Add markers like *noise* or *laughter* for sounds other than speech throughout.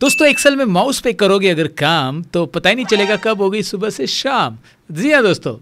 दोस्तों एक्सेल में माउस पे करोगे अगर काम तो पता ही नहीं चलेगा कब होगी सुबह से शाम जी हाँ दोस्तों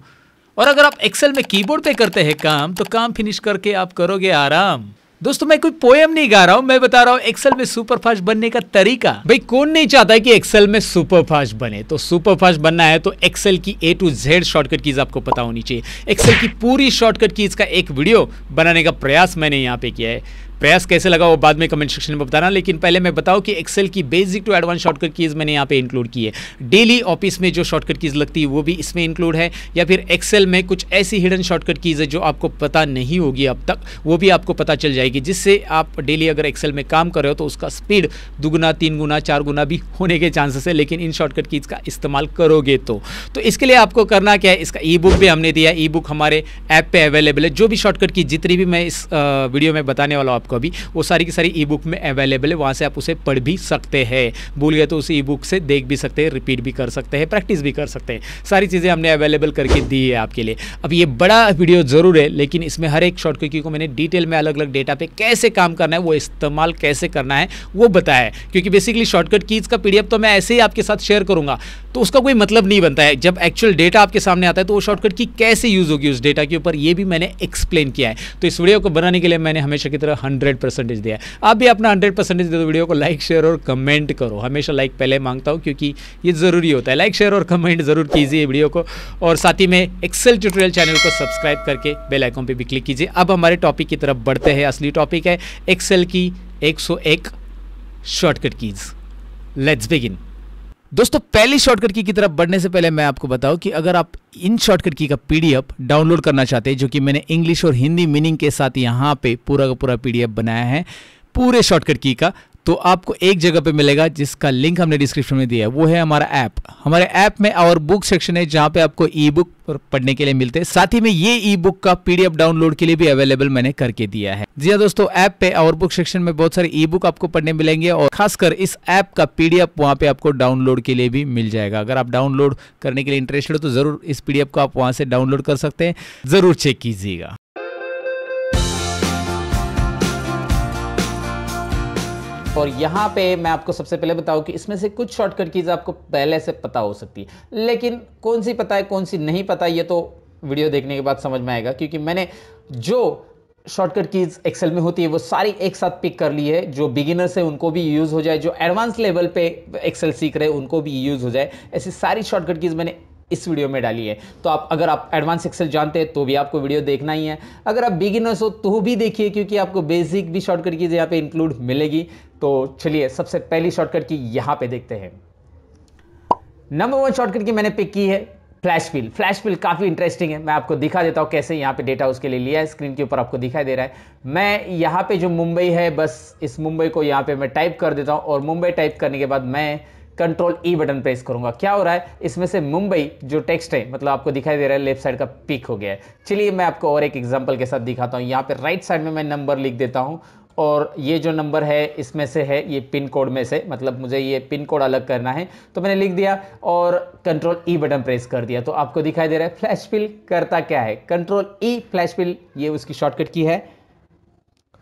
और अगर आप एक्सेल में कीबोर्ड पे करते हैं काम तो काम फिनिश करके आप करोगे आराम दोस्तों मैं कोई पोएम नहीं गा रहा हूँ मैं बता रहा हूँ एक्सेल में सुपरफास्ट बनने का तरीका भाई कौन नहीं चाहता है कि एक्सेल में सुपरफास्ट बने तो सुपरफास्ट बनना है तो एक्सेल की A to Z shortcut keys आपको पता होनी चाहिए एक्सेल की पूरी शॉर्टकट कीज का एक वीडियो बनाने का प्रयास मैंने यहाँ पे किया है प्रयास कैसे लगा वो बाद में कमेंट सेक्शन में बताना लेकिन पहले मैं बताऊँ कि एक्सेल की basic to advance shortcut keys मैंने यहाँ पे इंक्लूड की है डेली ऑफिस में जो शॉर्टकट कीज़ लगती है वो भी इसमें इंक्लूड है या फिर एक्सेल में कुछ ऐसी हिडन शॉर्टकट कीज़ है जो आपको पता नहीं होगी अब तक वो भी आपको पता चल जाएगी जिससे आप डेली अगर एक्सेल में काम कर रहे हो तो उसका स्पीड दुगुना तीन गुना चार गुना भी होने के चांसेस है लेकिन इन शॉर्टकट कीज़ का इस्तेमाल करोगे तो तो इसके लिए आपको करना क्या है इसका ई बुक भी हमने दिया ई बुक हमारे ऐप पर अवेलेबल है जो भी शॉर्टकट की जितनी भी मैं इस वीडियो में बताने वाला हूँ आपको अभी वो सारी की सारी ई बुक में अवेलेबल है वहाँ से आप उसे पढ़ भी सकते हैं भूल गए तो उस ई बुक से देख भी सकते हैं रिपीट भी कर सकते हैं प्रैक्टिस भी कर सकते हैं सारी चीज़ें हमने अवेलेबल करके दी है आपके लिए अब ये बड़ा वीडियो ज़रूर है लेकिन इसमें हर एक शॉर्ट क्योंकि मैंने डिटेल में अलग अलग डेटा पे कैसे काम करना है वो इस्तेमाल कैसे करना है वो बताया है क्योंकि बेसिकली शॉर्टकट कीज़ का पीडीएफ तो मैं ऐसे ही आपके साथ शेयर करूंगा तो उसका कोई मतलब नहीं बनता है जब एक्चुअल डेटा आपके सामने आता है तो वो शॉर्टकट की कैसे यूज़ होगी उस डेटा के ऊपर ये भी मैंने एक्सप्लेन किया है तो इस वीडियो को बनाने के लिए मैंने हमेशा की तरह हंड्रेड परसेंटेज दिया है आप भी अपना हंड्रेड परसेंटेज दे दो वीडियो को लाइक शेयर और कमेंट करो हमेशा लाइक पहले मांगता हूँ क्योंकि ये ज़रूरी होता है लाइक शेयर और कमेंट ज़रूर कीजिए वीडियो को और साथ ही में एक्सेल ट्यूटोरियल चैनल को सब्सक्राइब करके बेल आइकॉन पर भी क्लिक कीजिए अब हमारे टॉपिक की तरफ बढ़ते हैं असली टॉपिक है एक्सेल की एक शॉर्टकट कीज़ लेट्स बिगिन दोस्तों पहली शॉर्टकट की की तरफ बढ़ने से पहले मैं आपको बताऊं कि अगर आप इन शॉर्टकट की का पीडीएफ डाउनलोड करना चाहते हैं जो कि मैंने इंग्लिश और हिंदी मीनिंग के साथ यहां पे पूरा का पूरा पीडीएफ बनाया है पूरे शॉर्टकट की का तो आपको एक जगह पे मिलेगा जिसका लिंक हमने डिस्क्रिप्शन में दिया है वो है हमारा ऐप हमारे ऐप में और बुक सेक्शन है जहाँ पे आपको ई बुक पढ़ने के लिए मिलते हैं साथ ही में ये ई बुक का पीडीएफ डाउनलोड के लिए भी अवेलेबल मैंने करके दिया है जी हाँ दोस्तों ऐप पे और बुक सेक्शन में बहुत सारे ई बुक आपको पढ़ने मिलेंगे और खासकर इस ऐप का पीडीएफ वहां पे आपको डाउनलोड के लिए भी मिल जाएगा अगर आप डाउनलोड करने के लिए इंटरेस्टेड हो तो जरूर इस पीडीएफ को आप वहाँ से डाउनलोड कर सकते हैं जरूर चेक कीजिएगा और यहाँ पे मैं आपको सबसे पहले बताऊँ कि इसमें से कुछ शॉर्टकट कीज़ आपको पहले से पता हो सकती है लेकिन कौन सी पता है कौन सी नहीं पता ये तो वीडियो देखने के बाद समझ में आएगा क्योंकि मैंने जो शॉर्टकट कीज एक्सेल में होती है वो सारी एक साथ पिक कर ली है जो बिगिनर्स है उनको भी यूज़ हो जाए जो एडवांस लेवल पे एक्सेल सीख रहे हैं उनको भी यूज़ हो जाए ऐसी सारी शॉर्टकट कीज़ मैंने इस वीडियो में डाली है तो आप अगर आप एडवांस एक्सेल जानते हैं तो भी आपको वीडियो देखना ही है अगर आप बिगिनर्स हो तो भी देखिए क्योंकि आपको बेसिक भी शॉर्टकट की यहाँ पे इंक्लूड मिलेगी तो चलिए सबसे पहली शॉर्टकट की यहाँ पे देखते हैं नंबर वन शॉर्टकट की मैंने पिक की है फ्लैश बिल फ्लैश बिल काफ़ी इंटरेस्टिंग है मैं आपको दिखा देता हूँ कैसे यहाँ पे डेटा उसके लिए लिया है स्क्रीन के ऊपर आपको दिखाई दे रहा है मैं यहाँ पे जो मुंबई है बस इस मुंबई को यहाँ पे मैं टाइप कर देता हूँ और मुंबई टाइप करने के बाद मैं कंट्रोल ई बटन प्रेस करूंगा क्या हो रहा है इसमें से मुंबई जो टेक्स्ट है मतलब आपको दिखाई दे रहा है लेफ्ट साइड का पिक हो गया है चलिए मैं आपको और एक एग्जाम्पल के साथ दिखाता हूँ यहाँ पर राइट साइड में मैं नंबर लिख देता हूँ और ये जो नंबर है इसमें से है ये पिन कोड में से मतलब मुझे ये पिन कोड अलग करना है तो मैंने लिख दिया और कंट्रोल ई बटन प्रेस कर दिया तो आपको दिखाई दे रहा है फ्लैश पिल करता क्या है कंट्रोल ई फ्लैश पिल ये उसकी शॉर्टकट की है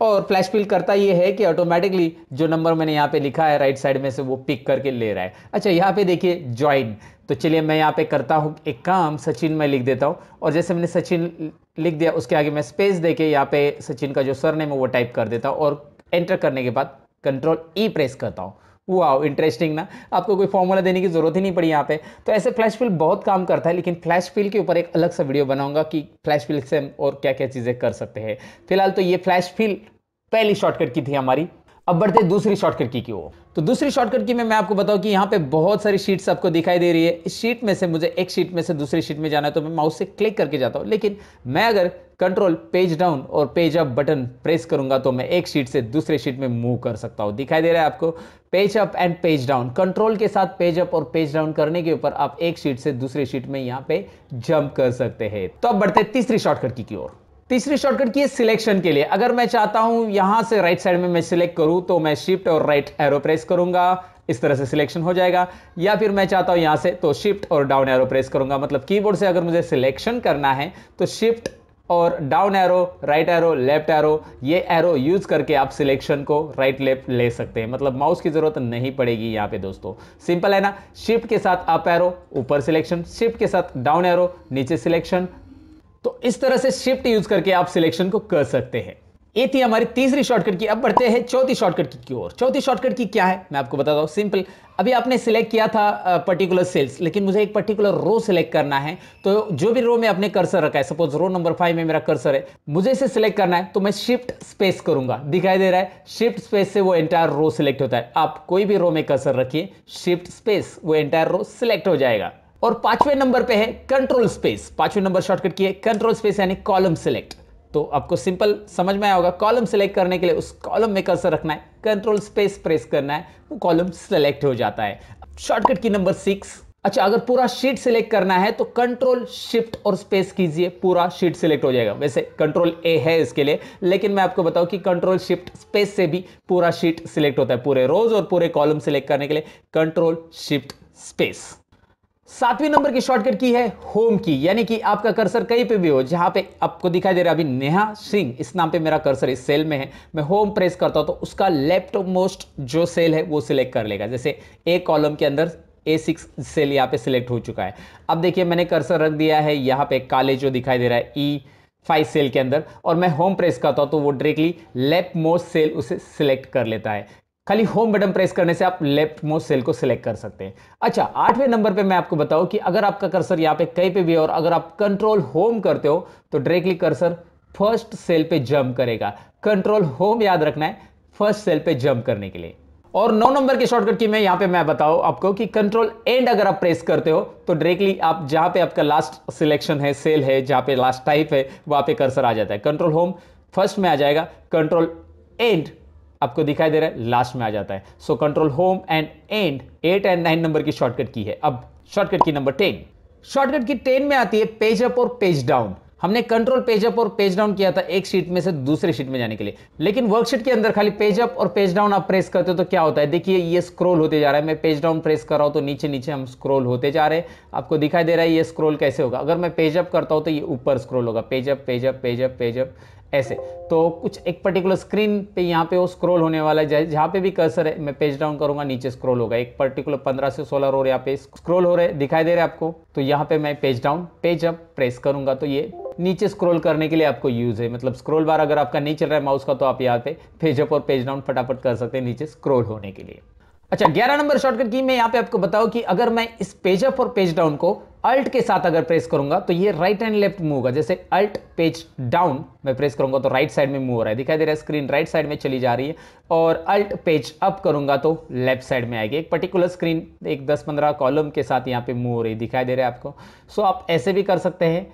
और फ्लैश फिल करता ये है कि ऑटोमेटिकली जो नंबर मैंने यहाँ पे लिखा है राइट साइड में से वो पिक करके ले रहा है अच्छा यहाँ पे देखिए ज्वाइन तो चलिए मैं यहाँ पे करता हूँ एक काम सचिन मैं लिख देता हूँ और जैसे मैंने सचिन लिख दिया उसके आगे मैं स्पेस दे के यहाँ पे सचिन का जो सर नेम है वो टाइप कर देता हूँ और एंटर करने के बाद कंट्रोल ई प्रेस करता हूँ वाह इंटरेस्टिंग ना आपको कोई फॉर्मूला देने की ज़रूरत ही नहीं पड़ी यहाँ पे तो ऐसे फ्लैश फिल बहुत काम करता है लेकिन फ्लैश फिल के ऊपर एक अलग सा वीडियो बनाऊंगा कि फ्लैश फिल से हम और क्या क्या चीज़ें कर सकते हैं फिलहाल तो ये फ्लैश फिल पहली शॉर्टकट की थी हमारी अब बढ़ते दूसरी शॉर्टकट की, की वो तो दूसरी शॉर्टकट की में मैं आपको बताऊं कि यहाँ पे बहुत सारी शीट्स आपको दिखाई दे रही है इस शीट में से मुझे एक शीट में से दूसरी शीट में जाना है तो मैं माउस से क्लिक करके जाता हूँ लेकिन मैं अगर कंट्रोल पेज डाउन और पेज अप बटन प्रेस करूंगा तो मैं एक शीट से दूसरे शीट में मूव कर सकता हूँ दिखाई दे रहा है आपको page up and page down control के साथ पेज अप और पेज डाउन करने के ऊपर आप एक शीट से दूसरे शीट में यहां पे जंप कर सकते हैं तो अब बढ़ते तीसरी शॉर्टकट की ओर तीसरी शॉर्टकट की है सिलेक्शन के लिए अगर मैं चाहता हूं यहां से राइट साइड में मैं सिलेक्ट करूं तो मैं शिफ्ट और राइट एरो प्रेस करूंगा इस तरह से सिलेक्शन हो जाएगा या फिर मैं चाहता हूं यहां से तो शिफ्ट और डाउन एरो प्रेस करूंगा मतलब कीबोर्ड से अगर मुझे सिलेक्शन करना है तो शिफ्ट और down arrow right arrow left arrow ये एरो यूज़ करके आप सिलेक्शन को राइट लेफ्ट ले सकते हैं मतलब माउस की ज़रूरत नहीं पड़ेगी यहाँ पे दोस्तों सिंपल है ना शिफ्ट के साथ अप एरो ऊपर सिलेक्शन शिफ्ट के साथ डाउन एरो नीचे सिलेक्शन तो इस तरह से शिफ्ट यूज़ करके आप सिलेक्शन को कर सकते हैं ये थी हमारी तीसरी शॉर्टकट की अब बढ़ते हैं चौथी शॉर्टकट की ओर चौथी शॉर्टकट की क्या है मैं आपको बताता हूँ सिंपल अभी आपने सिलेक्ट किया था पर्टिकुलर सेल्स लेकिन मुझे एक पर्टिकुलर रो सिलेक्ट करना है तो जो भी रो में आपने कर्सर रखा है सपोज रो नंबर फाइव में मेरा कर्सर है मुझे इसे सिलेक्ट करना है तो मैं शिफ्ट स्पेस करूंगा दिखाई दे रहा है शिफ्ट स्पेस से वो एंटायर रो सिलेक्ट होता है आप कोई भी रो में कर्सर रखिए शिफ्ट स्पेस वो एंटायर रो सिलेक्ट हो जाएगा और पांचवें नंबर पे है कंट्रोल स्पेस पांचवें नंबर शॉर्टकट की है कंट्रोल स्पेस यानी कॉलम सिलेक्ट तो आपको सिंपल समझ में आया होगा कॉलम सेलेक्ट करने के लिए उस कॉलम में कर्सर रखना है कंट्रोल स्पेस प्रेस करना है वो कॉलम सेलेक्ट हो जाता है शॉर्टकट की नंबर सिक्स अच्छा अगर पूरा शीट सेलेक्ट करना है तो कंट्रोल शिफ्ट और स्पेस कीजिए पूरा शीट सेलेक्ट हो जाएगा वैसे कंट्रोल ए है इसके लिए लेकिन मैं आपको बताऊं कि कंट्रोल शिफ्ट स्पेस से भी पूरा शीट सिलेक्ट होता है पूरे रोज और पूरे कॉलम सेलेक्ट करने के लिए कंट्रोल शिफ्ट स्पेस सातवीं नंबर की शॉर्टकट की है होम की यानी कि आपका कर्सर कहीं पे भी हो जहां पे आपको दिखाई दे रहा है अभी नेहा सिंह इस नाम पे मेरा कर्सर इस सेल में है मैं होम प्रेस करता हूं तो उसका लेफ्ट मोस्ट जो सेल है वो सिलेक्ट कर लेगा जैसे ए कॉलम के अंदर ए सिक्स सेल यहाँ पे सिलेक्ट हो चुका है अब देखिए मैंने कर्सर रख दिया है यहां पर काले जो दिखाई दे रहा है ई फाइव सेल के अंदर और मैं होम प्रेस करता हूं तो वो डायरेक्टली लेफ्ट मोस्ट सेल उसे सिलेक्ट कर लेता है खाली होम बटन प्रेस करने से आप लेफ्ट मोस्ट सेल को सिलेक्ट कर सकते हैं अच्छा आठवें नंबर पे मैं आपको बताऊं कि अगर आपका कर्सर यहाँ पे कहीं पे भी है और अगर आप कंट्रोल होम करते हो तो डायरेक्टली कर्सर फर्स्ट सेल पे जंप करेगा कंट्रोल होम याद रखना है फर्स्ट सेल पे जंप करने के लिए और नौ नंबर के शॉर्टकट की मैं यहाँ पे मैं बताऊँ आपको कि कंट्रोल एंड अगर आप प्रेस करते हो तो डायरेक्टली आप जहाँ पे आपका लास्ट सिलेक्शन है सेल है जहाँ पे लास्ट टाइप है वहाँ पे कर्सर आ जाता है कंट्रोल होम फर्स्ट में आ जाएगा कंट्रोल एंड आपको दिखाई दे रहा है लास्ट में आ जाता है so control home end and eight and nine number की शॉर्टकट की है अब शॉर्टकट की number ten shortcut key ten में आती है पेज अप और पेज डाउन हमने कंट्रोल पेज अप और पेज डाउन किया था एक शीट में से दूसरे शीट में जाने के लिए लेकिन वर्कशीट के अंदर खाली पेज अप और पेज डाउन आप प्रेस करते हो तो क्या होता है देखिए ये स्क्रॉल होते जा रहा है मैं पेज डाउन प्रेस कर रहा हूं तो नीचे नीचे हम स्क्रॉल होते जा रहे हैं आपको दिखाई दे रहा है ये स्क्रॉल कैसे होगा अगर मैं पेज अप करता हूं तो ये ऊपर स्क्रोल होगा page up page up page up page up ऐसे तो कुछ एक पर्टिकुलर स्क्रीन पे यहाँ पे वो स्क्रॉल होने वाला है जहाँ पे भी कर्सर है मैं पेज डाउन करूंगा नीचे स्क्रॉल होगा एक पर्टिकुलर 15 से 16 रोड यहाँ पे स्क्रॉल हो रहे दिखाई दे रहे आपको तो यहाँ पे मैं page down page up press करूंगा तो ये नीचे स्क्रॉल करने के लिए आपको यूज़ है मतलब स्क्रॉल बार अगर आपका नहीं चल रहा है माउस का तो आप यहाँ पे पेज अप और पेज डाउन फटाफट कर सकते हैं नीचे स्क्रोल होने के लिए अच्छा ग्यारह नंबर शॉर्टकट की मैं यहां पे आपको बताऊं कि अगर मैं इस पेज अप और पेज डाउन को अल्ट के साथ अगर प्रेस करूंगा तो ये राइट एंड लेफ्ट मूव होगा जैसे अल्ट पेज डाउन मैं प्रेस करूंगा तो राइट साइड में मूव हो रहा है दिखाई दे रहा है स्क्रीन राइट साइड में चली जा रही है और अल्ट पेज अप करूंगा तो लेफ्ट साइड में आएगी एक पर्टिकुलर स्क्रीन एक दस पंद्रह कॉलम के साथ यहाँ पे मूव हो रही दिखाई दे रहा है आपको सो आप ऐसे भी कर सकते हैं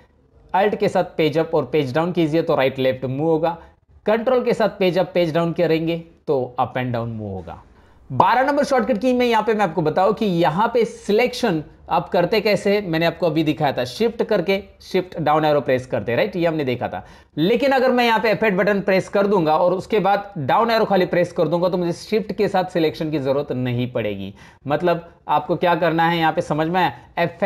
अल्ट के साथ पेज अप और पेज डाउन कीजिए तो राइट लेफ्ट मूव होगा कंट्रोल के साथ पेज अप पेज डाउन करेंगे तो अप एंड डाउन मूव होगा बारह नंबर शॉर्टकट की में यहां पे मैं आपको बताऊं कि यहां पे सिलेक्शन आप करते कैसे मैंने आपको अभी दिखाया था शिफ्ट करके शिफ्ट डाउन एरो प्रेस करते राइट ये हमने देखा था लेकिन अगर मैं यहाँ पे एड बटन प्रेस कर दूंगा और उसके बाद डाउन एरो खाली प्रेस कर दूंगा तो मुझे शिफ्ट के साथ सिलेक्शन की ज़रूरत नहीं पड़ेगी मतलब आपको क्या करना है यहाँ पे समझ में एफ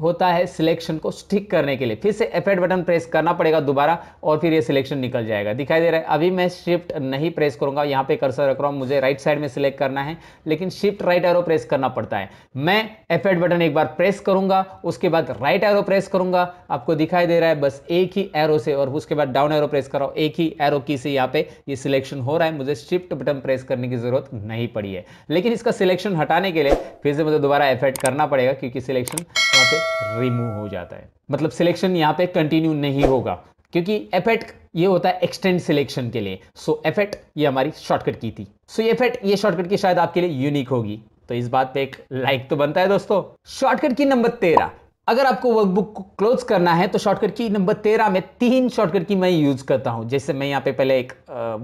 होता है सिलेक्शन को स्टिक करने के लिए फिर से एड बटन प्रेस करना पड़ेगा दोबारा और फिर ये सिलेक्शन निकल जाएगा दिखाई दे रहा है अभी मैं शिफ्ट नहीं प्रेस करूंगा यहाँ पे कर्सर रख रहा हूँ मुझे राइट साइड में सिलेक्ट करना है लेकिन शिफ्ट राइट एरो प्रेस करना पड़ता है मैं एड बटन एक बार प्रेस करूंगा उसके बाद राइट एरो प्रेस करूंगा आपको दिखाई दे रहा है बस एक ही एरो से और उसके बाद डाउन एरो प्रेस कराओ एक ही एरो की से यहाँ पे ये सिलेक्शन हो रहा है मुझे शिफ्ट बटन प्रेस करने की जरूरत नहीं पड़ी है लेकिन इसका सिलेक्शन हटाने के लिए फिर से मुझे दोबारा एफेक्ट करना पड़ेगा क्योंकि सिलेक्शन यहाँ पे रिमूव हो जाता है मतलब सिलेक्शन यहाँ पे कंटिन्यू नहीं होगा क्योंकि एफेक्ट ये होता है एक्सटेंड सिलेक्शन के लिए सो so, एफेक्ट ये हमारी शॉर्टकट की थी सो so, एफेक्ट ये शॉर्टकट की शायद आपके लिए यूनिक होगी तो इस बात पे एक लाइक तो बनता है दोस्तों शॉर्टकट की नंबर तेरह अगर आपको वर्कबुक को क्लोज करना है तो शॉर्टकट की नंबर तेरह में तीन शॉर्टकट की मैं यूज़ करता हूं जैसे मैं यहाँ पे पहले एक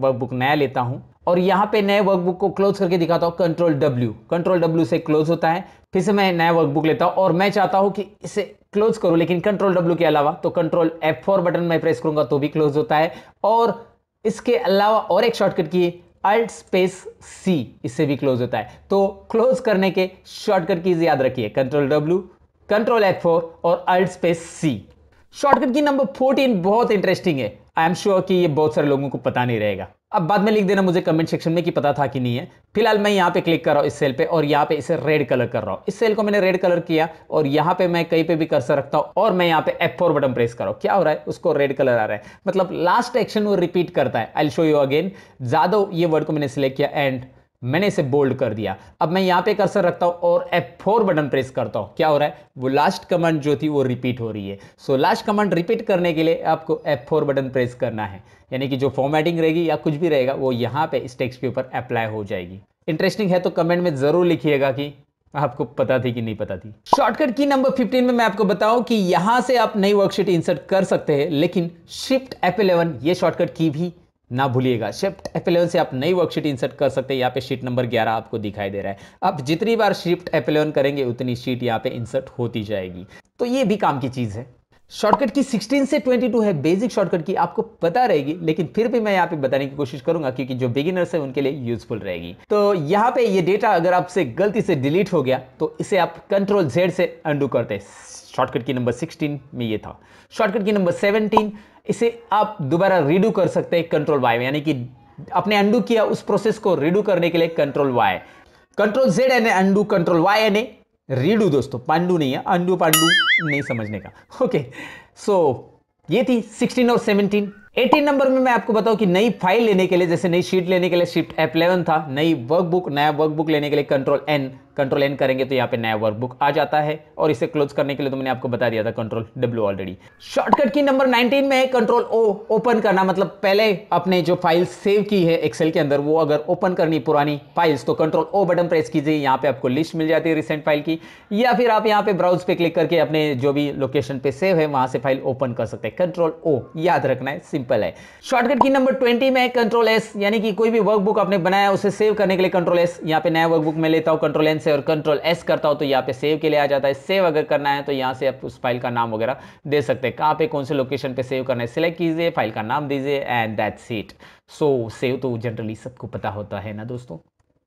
वर्कबुक नया लेता हूं और यहां पे नए वर्कबुक को क्लोज करके दिखाता हूं कंट्रोल डब्ल्यू कंट्रोल डब्ल्यू से क्लोज होता है फिर से मैं नया वर्कबुक लेता हूं और मैं चाहता हूं कि इसे क्लोज करूं लेकिन कंट्रोल डब्ल्यू के अलावा तो कंट्रोल एफ फोर बटन में प्रेस करूंगा तो भी क्लोज होता है और इसके अलावा और एक शॉर्टकट की अल्ट स्पेस सी इससे भी क्लोज होता है तो क्लोज करने के शॉर्टकट की याद रखिए control W control F four और अल्ट स्पेस सी शॉर्टकट की नंबर फोर्टीन बहुत इंटरेस्टिंग है आई एम श्योर कि ये बहुत सारे लोगों को पता नहीं रहेगा अब बाद में लिख देना मुझे कमेंट सेक्शन में कि पता था कि नहीं है फिलहाल मैं यहाँ पे क्लिक कर रहा हूँ इस सेल पे और यहाँ पे इसे रेड कलर कर रहा हूँ इस सेल को मैंने रेड कलर किया और यहाँ पे मैं कहीं पे भी कर्सर रखता हूँ और मैं यहाँ पे F4 बटन प्रेस कर रहा हूँ क्या हो रहा है उसको रेड कलर आ रहा है मतलब लास्ट एक्शन वो रिपीट करता है आई शो यू अगेन ज़्यादा ये वर्ड को मैंने सिलेक्ट किया एंड मैंने इसे बोल्ड कर दिया अब मैं यहां पे कर्सर रखता हूं और F4 बटन प्रेस करता हूं क्या हो रहा है वो लास्ट कमांड जो थी वो रिपीट हो रही है सो लास्ट कमांड रिपीट करने के लिए आपको F4 बटन प्रेस करना है यानी कि जो फॉर्मेटिंग रहेगी या कुछ भी रहेगा वो यहां पे इस टेक्स्ट के ऊपर अप्लाई हो जाएगी इंटरेस्टिंग है तो कमेंट में ज़रूर लिखिएगा कि आपको पता थी कि नहीं पता थी शॉर्टकट की नंबर 15 में मैं आपको बताऊं कि यहां से आप नई वर्कशीट इंसर्ट कर सकते हैं लेकिन शिफ्ट F11 ये शॉर्टकट की भी ना भूलिएगा शिफ्ट एफ F11 से आप नई वर्कशीट इंसर्ट कर सकते हैं यहाँ पे शीट नंबर 11 आपको दिखाई दे रहा है आप जितनी बार शिफ्ट एफ F11 करेंगे उतनी शीट यहाँ पे इंसर्ट होती जाएगी तो ये भी काम की चीज़ है शॉर्टकट की 16 से 22 है बेसिक शॉर्टकट की आपको पता रहेगी लेकिन फिर भी मैं यहाँ पे बताने की कोशिश करूंगा क्योंकि जो बिगिनर्स है उनके लिए यूजफुल रहेगी तो यहाँ पे ये डेटा अगर आपसे गलती से डिलीट हो गया तो इसे आप कंट्रोल जेड से अंडू करते हैं शॉर्टकट की नंबर 16 में ये था शॉर्टकट की नंबर 17 इसे आप दोबारा रीडू कर सकते हैं कंट्रोल वाई में यानी कि अपने अंडू किया उस प्रोसेस को रिड्यू करने के लिए control Y control Z and undo control Y and a redo दोस्तों पांडू नहीं है अंडू पांडू नहीं समझने का ओके सो so, ये थी 16 और 17 18 नंबर में मैं आपको बताऊं कि नई फाइल लेने के लिए जैसे नई शीट लेने के लिए शिफ्ट एप 11 था नई वर्कबुक नया वर्कबुक लेने के लिए कंट्रोल एन कंट्रोल एन करेंगे तो यहाँ पे नया वर्कबुक आ जाता है और इसे क्लोज करने के लिए तो मैंने आपको बता दिया था कंट्रोल डब्ल्यू ऑलरेडी शॉर्टकट की नंबर 19 में है कंट्रोल ओ ओपन करना मतलब पहले अपने जो फाइल सेव की है एक्सेल के अंदर वो अगर ओपन करनी पुरानी फाइल्स तो कंट्रोल ओ बटन प्रेस कीजिए यहाँ पे आपको लिस्ट मिल जाती है रिसेंट फाइल की या फिर आप यहाँ पे ब्राउज पे क्लिक करके अपने जो भी लोकेशन पे सेव है वहां से फाइल ओपन कर सकते हैं कंट्रोल ओ याद रखना है सिंपल है शॉर्टकट की नंबर ट्वेंटी में कंट्रोल एस यानी कि कोई भी वर्कबुक आपने बनाया उसे सेव करने के लिए कंट्रोल एस यहाँ पे नया वर्कबुक में लेता हूँ कंट्रोल एन से और कंट्रोल एस करता हो तो यहाँ पे सेव के लिए आ जाता है सेव अगर करना है तो यहाँ से आप उस फाइल का नाम वगैरह दे सकते हैं कहाँ पे कौन से लोकेशन पे सेव करना है सिलेक्ट कीजिए फाइल का नाम दीजिए and that's it so save तो जनरली सबको पता होता है ना दोस्तों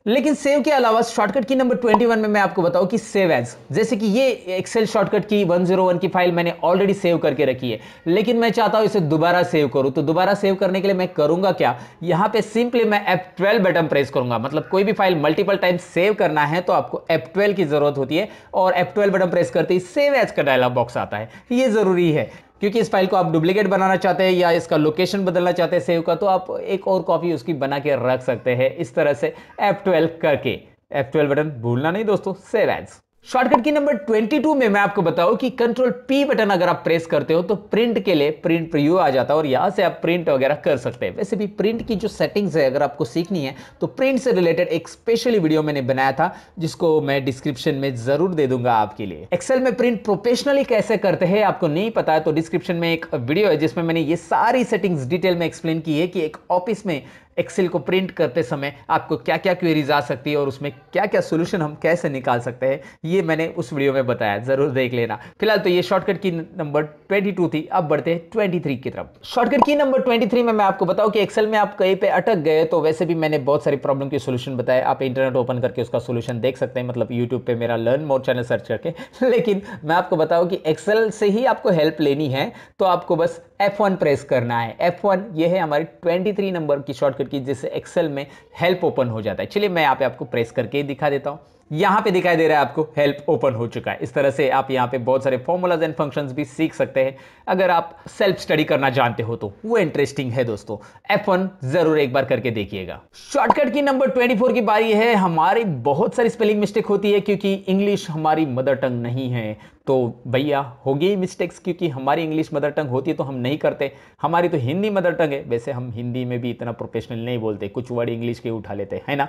लेकिन सेव के अलावा शॉर्टकट की नंबर 21 में मैं आपको बताऊं कि सेव एज जैसे कि ये एक्सेल शॉर्टकट की 101 की फाइल मैंने ऑलरेडी सेव करके रखी है लेकिन मैं चाहता हूं इसे दोबारा सेव करूं तो दोबारा सेव करने के लिए मैं करूंगा क्या यहां पे सिंपली मैं एप ट्वेल्व बटन प्रेस करूंगा मतलब कोई भी फाइल मल्टीपल टाइम सेव करना है तो आपको एप ट्वेल्व की जरूरत होती है और एप ट्वेल्व बटन प्रेस करते ही सेव एज का डायलॉग बॉक्स आता है ये जरूरी है क्योंकि इस फाइल को आप डुप्लीकेट बनाना चाहते हैं या इसका लोकेशन बदलना चाहते हैं सेव का तो आप एक और कॉपी उसकी बना के रख सकते हैं इस तरह से एफ ट्वेल्व करके एफ ट्वेल्व बटन भूलना नहीं दोस्तों सेव एड्स शॉर्टकट की नंबर 22 में मैं आपको बताऊं कि कंट्रोल पी बटन अगर आप प्रेस करते हो तो प्रिंट के लिए प्रिंट प्रिव्यू आ जाता है और यहां से आप प्रिंट वगैरह कर सकते हैं वैसे भी प्रिंट की जो सेटिंग्स है अगर आपको सीखनी है तो प्रिंट से रिलेटेड एक स्पेशली वीडियो मैंने बनाया था जिसको मैं डिस्क्रिप्शन में जरूर दे दूंगा आपके लिए एक्सेल में प्रिंट प्रोफेशनली कैसे करते हैं आपको नहीं पता है तो डिस्क्रिप्शन में एक वीडियो है जिसमें मैंने ये सारी सेटिंग्स डिटेल में एक्सप्लेन की है कि एक ऑफिस में एक्सेल को प्रिंट करते समय आपको क्या क्या क्वेरीज आ सकती है और उसमें क्या क्या सोल्यूशन हम कैसे निकाल सकते हैं ये मैंने उस वीडियो में बताया ज़रूर देख लेना फिलहाल तो ये शॉर्टकट की नंबर 22 थी अब बढ़ते हैं 23 की तरफ शॉर्टकट की नंबर 23 में मैं आपको बताऊँ कि एक्सेल में आप कहीं पे अटक गए तो वैसे भी मैंने बहुत सारी प्रॉब्लम के सोल्यूशन बताए आप इंटरनेट ओपन करके उसका सोल्यूशन देख सकते हैं मतलब यूट्यूब पर मेरा लर्न मोर चैनल सर्च करके *laughs* लेकिन मैं आपको बताऊँ कि एक्सेल से ही आपको हेल्प लेनी है तो आपको बस एफ प्रेस करना है एफ ये है हमारी ट्वेंटी नंबर की शॉर्टकट सॉफ्टवेयर की जैसे एक्सेल में हेल्प ओपन हो जाता है चलिए मैं यहाँ पे आपको प्रेस करके दिखा देता हूँ यहाँ पे दिखाई दे रहा है आपको हेल्प ओपन हो चुका है इस तरह से आप यहाँ पे बहुत सारे फॉर्मूलाज एंड फंक्शंस भी सीख सकते हैं अगर आप सेल्फ स्टडी करना जानते हो तो वो इंटरेस्टिंग है दोस्तों F1 जरूर एक बार करके देखिएगा शॉर्टकट की नंबर 24 की बारी है हमारी बहुत सारी स्पेलिंग मिस्टेक होती है क्योंकि इंग्लिश हमारी मदर टंग नहीं है तो भैया होगी ही मिस्टेक्स क्योंकि हमारी इंग्लिश मदर टंग होती है तो हम नहीं करते हमारी तो हिंदी मदर टंग है वैसे हम हिंदी में भी इतना प्रोफेशनल नहीं बोलते कुछ वर्ड इंग्लिश के उठा लेते हैं ना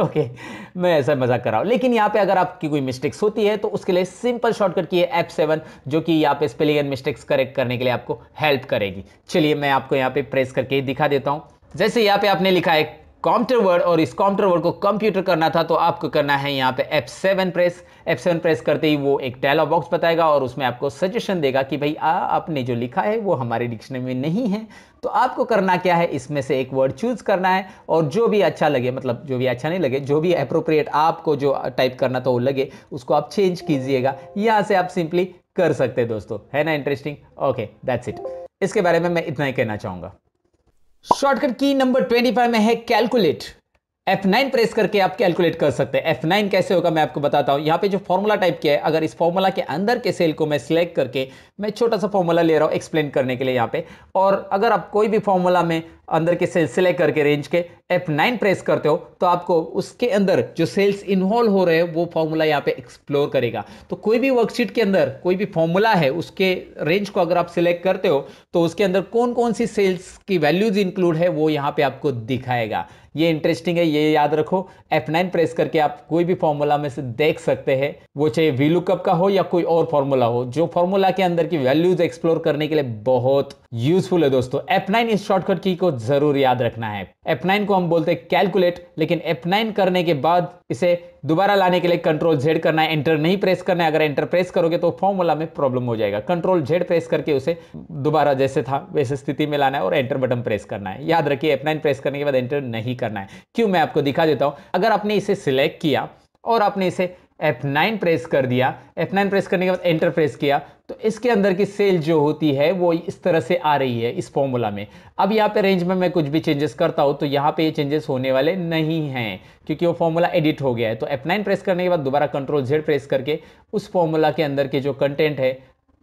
ओके *laughs* मैं ऐसा मजाक कर रहा हूँ लेकिन यहाँ पे अगर आपकी कोई मिस्टेक्स होती है तो उसके लिए सिंपल शॉर्टकट की है एप सेवन जो कि यहाँ पे स्पेलिंग एंड मिस्टेक्स करेक्ट करने के लिए आपको हेल्प करेगी चलिए मैं आपको यहाँ पे प्रेस करके दिखा देता हूँ जैसे यहाँ पे आपने लिखा है कॉम्प्यूटर वर्ड और इस कॉम्प्यूटर वर्ड को कंप्यूटर करना था तो आपको करना है यहाँ पे F7 प्रेस F7 प्रेस करते ही वो एक डायलॉग बॉक्स बताएगा और उसमें आपको सजेशन देगा कि भाई आ, आपने जो लिखा है वो हमारे डिक्शनरी में नहीं है तो आपको करना क्या है इसमें से एक वर्ड चूज करना है और जो भी अच्छा लगे मतलब जो भी अच्छा नहीं लगे जो भी अप्रोप्रिएट आपको जो टाइप करना था वो लगे उसको आप चेंज कीजिएगा यहाँ से आप सिंपली कर सकते हैं दोस्तों है ना इंटरेस्टिंग ओके दैट्स इट इसके बारे में मैं इतना ही कहना चाहूँगा शॉर्टकट की नंबर 25 में है कैलकुलेट F9 प्रेस करके आप कैलकुलेट कर सकते हैं F9 कैसे होगा मैं आपको बताता हूं यहां पे जो फॉर्मूला टाइप किया है अगर इस फॉर्मूला के अंदर के सेल को मैं सिलेक्ट करके मैं छोटा सा फॉर्मूला ले रहा हूं एक्सप्लेन करने के लिए यहां पे और अगर आप कोई भी फॉर्मूला में अंदर के सेल्स सेलेक्ट करके रेंज के एफ नाइन प्रेस करते हो तो आपको उसके अंदर जो सेल्स इन्वॉल्व हो रहे हैं वो फॉर्मूला यहाँ पे एक्सप्लोर करेगा तो कोई भी वर्कशीट के अंदर कोई भी फॉर्मूला है उसके रेंज को अगर आप सिलेक्ट करते हो तो उसके अंदर कौन कौन सी सेल्स की वैल्यूज इंक्लूड है वो यहाँ पे आपको दिखाएगा ये इंटरेस्टिंग है ये याद रखो F9 प्रेस करके आप कोई भी फॉर्मूला में से देख सकते हैं वो चाहे वी लुकअप का हो या कोई और फॉर्मूला हो जो फॉर्मूला के अंदर की वैल्यूज एक्सप्लोर करने के लिए बहुत यूजफुल है दोस्तों F9 इस शॉर्टकट की को ज़रूर याद रखना है F9 को हम बोलते हैं कैलकुलेट लेकिन F9 करने के बाद इसे दोबारा लाने के लिए कंट्रोल जेड करना है एंटर नहीं प्रेस करना है अगर एंटर प्रेस करोगे तो फॉर्मूला में प्रॉब्लम हो जाएगा कंट्रोल जेड प्रेस करके उसे दोबारा जैसे था वैसे स्थिति में लाना है और एंटर बटन प्रेस करना है याद रखिए एफ प्रेस करने के बाद एंटर नहीं करना है क्यों मैं आपको दिखा देता हूँ अगर आपने इसे सिलेक्ट किया और आपने इसे F9 प्रेस कर दिया F9 प्रेस करने के बाद एंटर प्रेस किया तो इसके अंदर की सेल जो होती है वो इस तरह से आ रही है इस फॉर्मूला में अब यहाँ पे रेंज में मैं कुछ भी चेंजेस करता हूँ तो यहाँ पे ये चेंजेस होने वाले नहीं हैं क्योंकि वो फॉर्मूला एडिट हो गया है तो F9 प्रेस करने के बाद दोबारा कंट्रोल जेड प्रेस करके उस फॉर्मूला के अंदर के जो कंटेंट है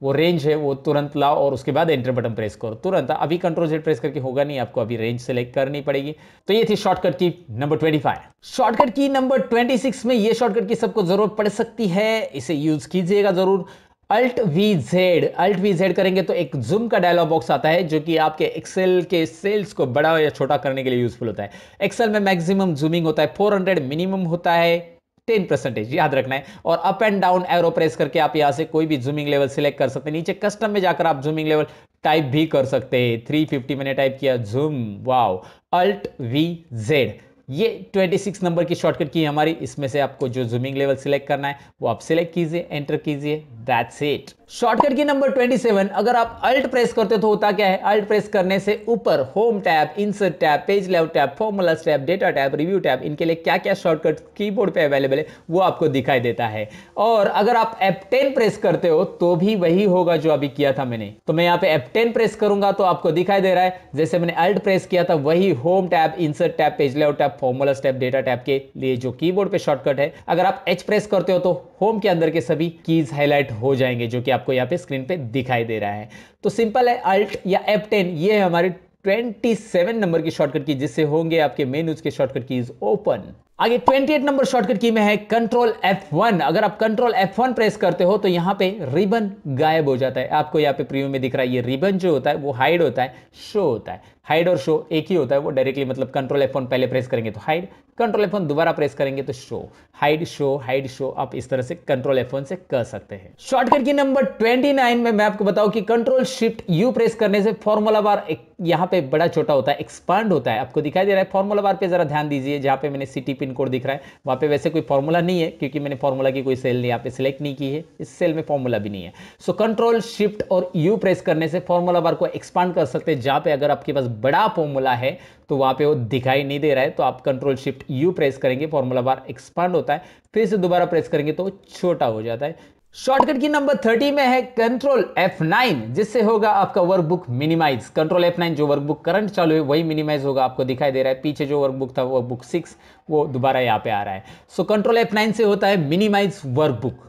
वो रेंज है वो तुरंत लाओ और उसके बाद एंटर बटन प्रेस करो तुरंत अभी कंट्रोल जेड प्रेस करके होगा नहीं आपको अभी रेंज सेलेक्ट करनी पड़ेगी तो ये थी शॉर्टकट की नंबर 25 शॉर्टकट की नंबर 26 में ये शॉर्टकट की सबको जरूरत पड़ सकती है इसे यूज कीजिएगा जरूर Alt V Z Alt V Z करेंगे तो एक जूम का डायलॉग बॉक्स आता है जो कि आपके एक्सेल के सेल्स को बड़ा या छोटा करने के लिए यूजफुल होता है एक्सेल में मैक्सिमम जूमिंग होता है 400 मिनिमम होता है टेन परसेंटेज याद रखना है और up and down arrow press करके आप यहां से कोई भी जूमिंग लेवल सिलेक्ट कर सकते हैं नीचे कस्टम में जाकर आप जूमिंग लेवल टाइप भी कर सकते हैं थ्री फिफ्टी मैंने टाइप किया zoom wow Alt V Z ये 26 नंबर की शॉर्टकट की हमारी इसमें से आपको जो जूमिंग लेवल सिलेक्ट करना है वो आप सिलेक्ट कीजिए एंटर कीजिए दैट्स इट शॉर्टकट की नंबर 27 अगर आप अल्ट प्रेस करते हो तो होता क्या है अल्ट प्रेस करने से ऊपर home tab insert tab page layout tab formula tab data tab review tab इनके लिए क्या क्या शॉर्टकट कीबोर्ड पे अवेलेबल है वो आपको दिखाई देता है और अगर आप F10 प्रेस करते हो तो भी वही होगा जो अभी किया था मैंने तो मैं यहाँ पे टेन प्रेस करूंगा तो आपको दिखाई दे रहा है जैसे मैंने अल्ट प्रेस किया था वही home tab insert tab page layout tab formula tab data tab के लिए जो की पे शॉर्टकट है अगर आप एच प्रेस करते हो तो होम के अंदर के सभी कीज हाईलाइट हो जाएंगे जो कि आप आपको यहाँ पे स्क्रीन पे दिखाई दे रहा है तो सिंपल है अल्ट या एप टेन ये है हमारे 27 नंबर की शॉर्टकट की जिससे होंगे आपके मेन्यूज के शॉर्टकट की ओपन आगे 28 नंबर शॉर्टकट की में है कंट्रोल F1 अगर आप कंट्रोल F1 प्रेस करते हो तो यहाँ पे रिबन गायब हो जाता है आपको यहाँ पे प्रीव्यू में दिख रहा है ये रिबन जो होता है वो हाइड होता है शो होता है हाइड और शो एक ही होता है वो डायरेक्टली मतलब कंट्रोल एफ पहले प्रेस करेंगे तो हाइड कंट्रोल एफ दोबारा प्रेस करेंगे तो show hide show hide show आप इस तरह से कंट्रोल एफ से कर सकते हैं शॉर्टकट की नंबर 29 में मैं आपको बताऊं कि कंट्रोल शिफ्ट यू प्रेस करने से फॉर्मूला बार यहाँ पे बड़ा छोटा होता है एक्सपांड होता है आपको दिखाई दे रहा है फॉर्मूला बार पे जरा ध्यान दीजिए जहाँ पे मैंने सिटी पिन कोड दिख रहा है वहाँ पे वैसे कोई फॉर्मूला नहीं है क्योंकि मैंने फॉर्मूला की कोई सेल नहीं यहाँ पे सिलेक्ट नहीं की है इस सेल में फॉर्मूला भी नहीं है सो कंट्रोल शिफ्ट और यू प्रेस करने से फॉर्मूला बार को एक्सपांड कर सकते हैं जहाँ पे अगर आपके पास बड़ा फॉर्मूला है तो वहाँ पे वो दिखाई नहीं दे रहा है तो आप कंट्रोल शिफ्ट यू प्रेस करेंगे फॉर्मूला बार एक्सपांड होता है फिर से दोबारा प्रेस करेंगे तो छोटा हो जाता है शॉर्टकट की नंबर थर्टी में है कंट्रोल एफ नाइन जिससे होगा आपका workbook minimise control F nine जो वर्कबुक करंट चालू है वही मिनिमाइज होगा आपको दिखाई दे रहा है पीछे जो वर्कबुक था वर्कबुक सिक्स वो दोबारा यहाँ पे आ रहा है सो कंट्रोल एफ नाइन से होता है मिनिमाइज वर्कबुक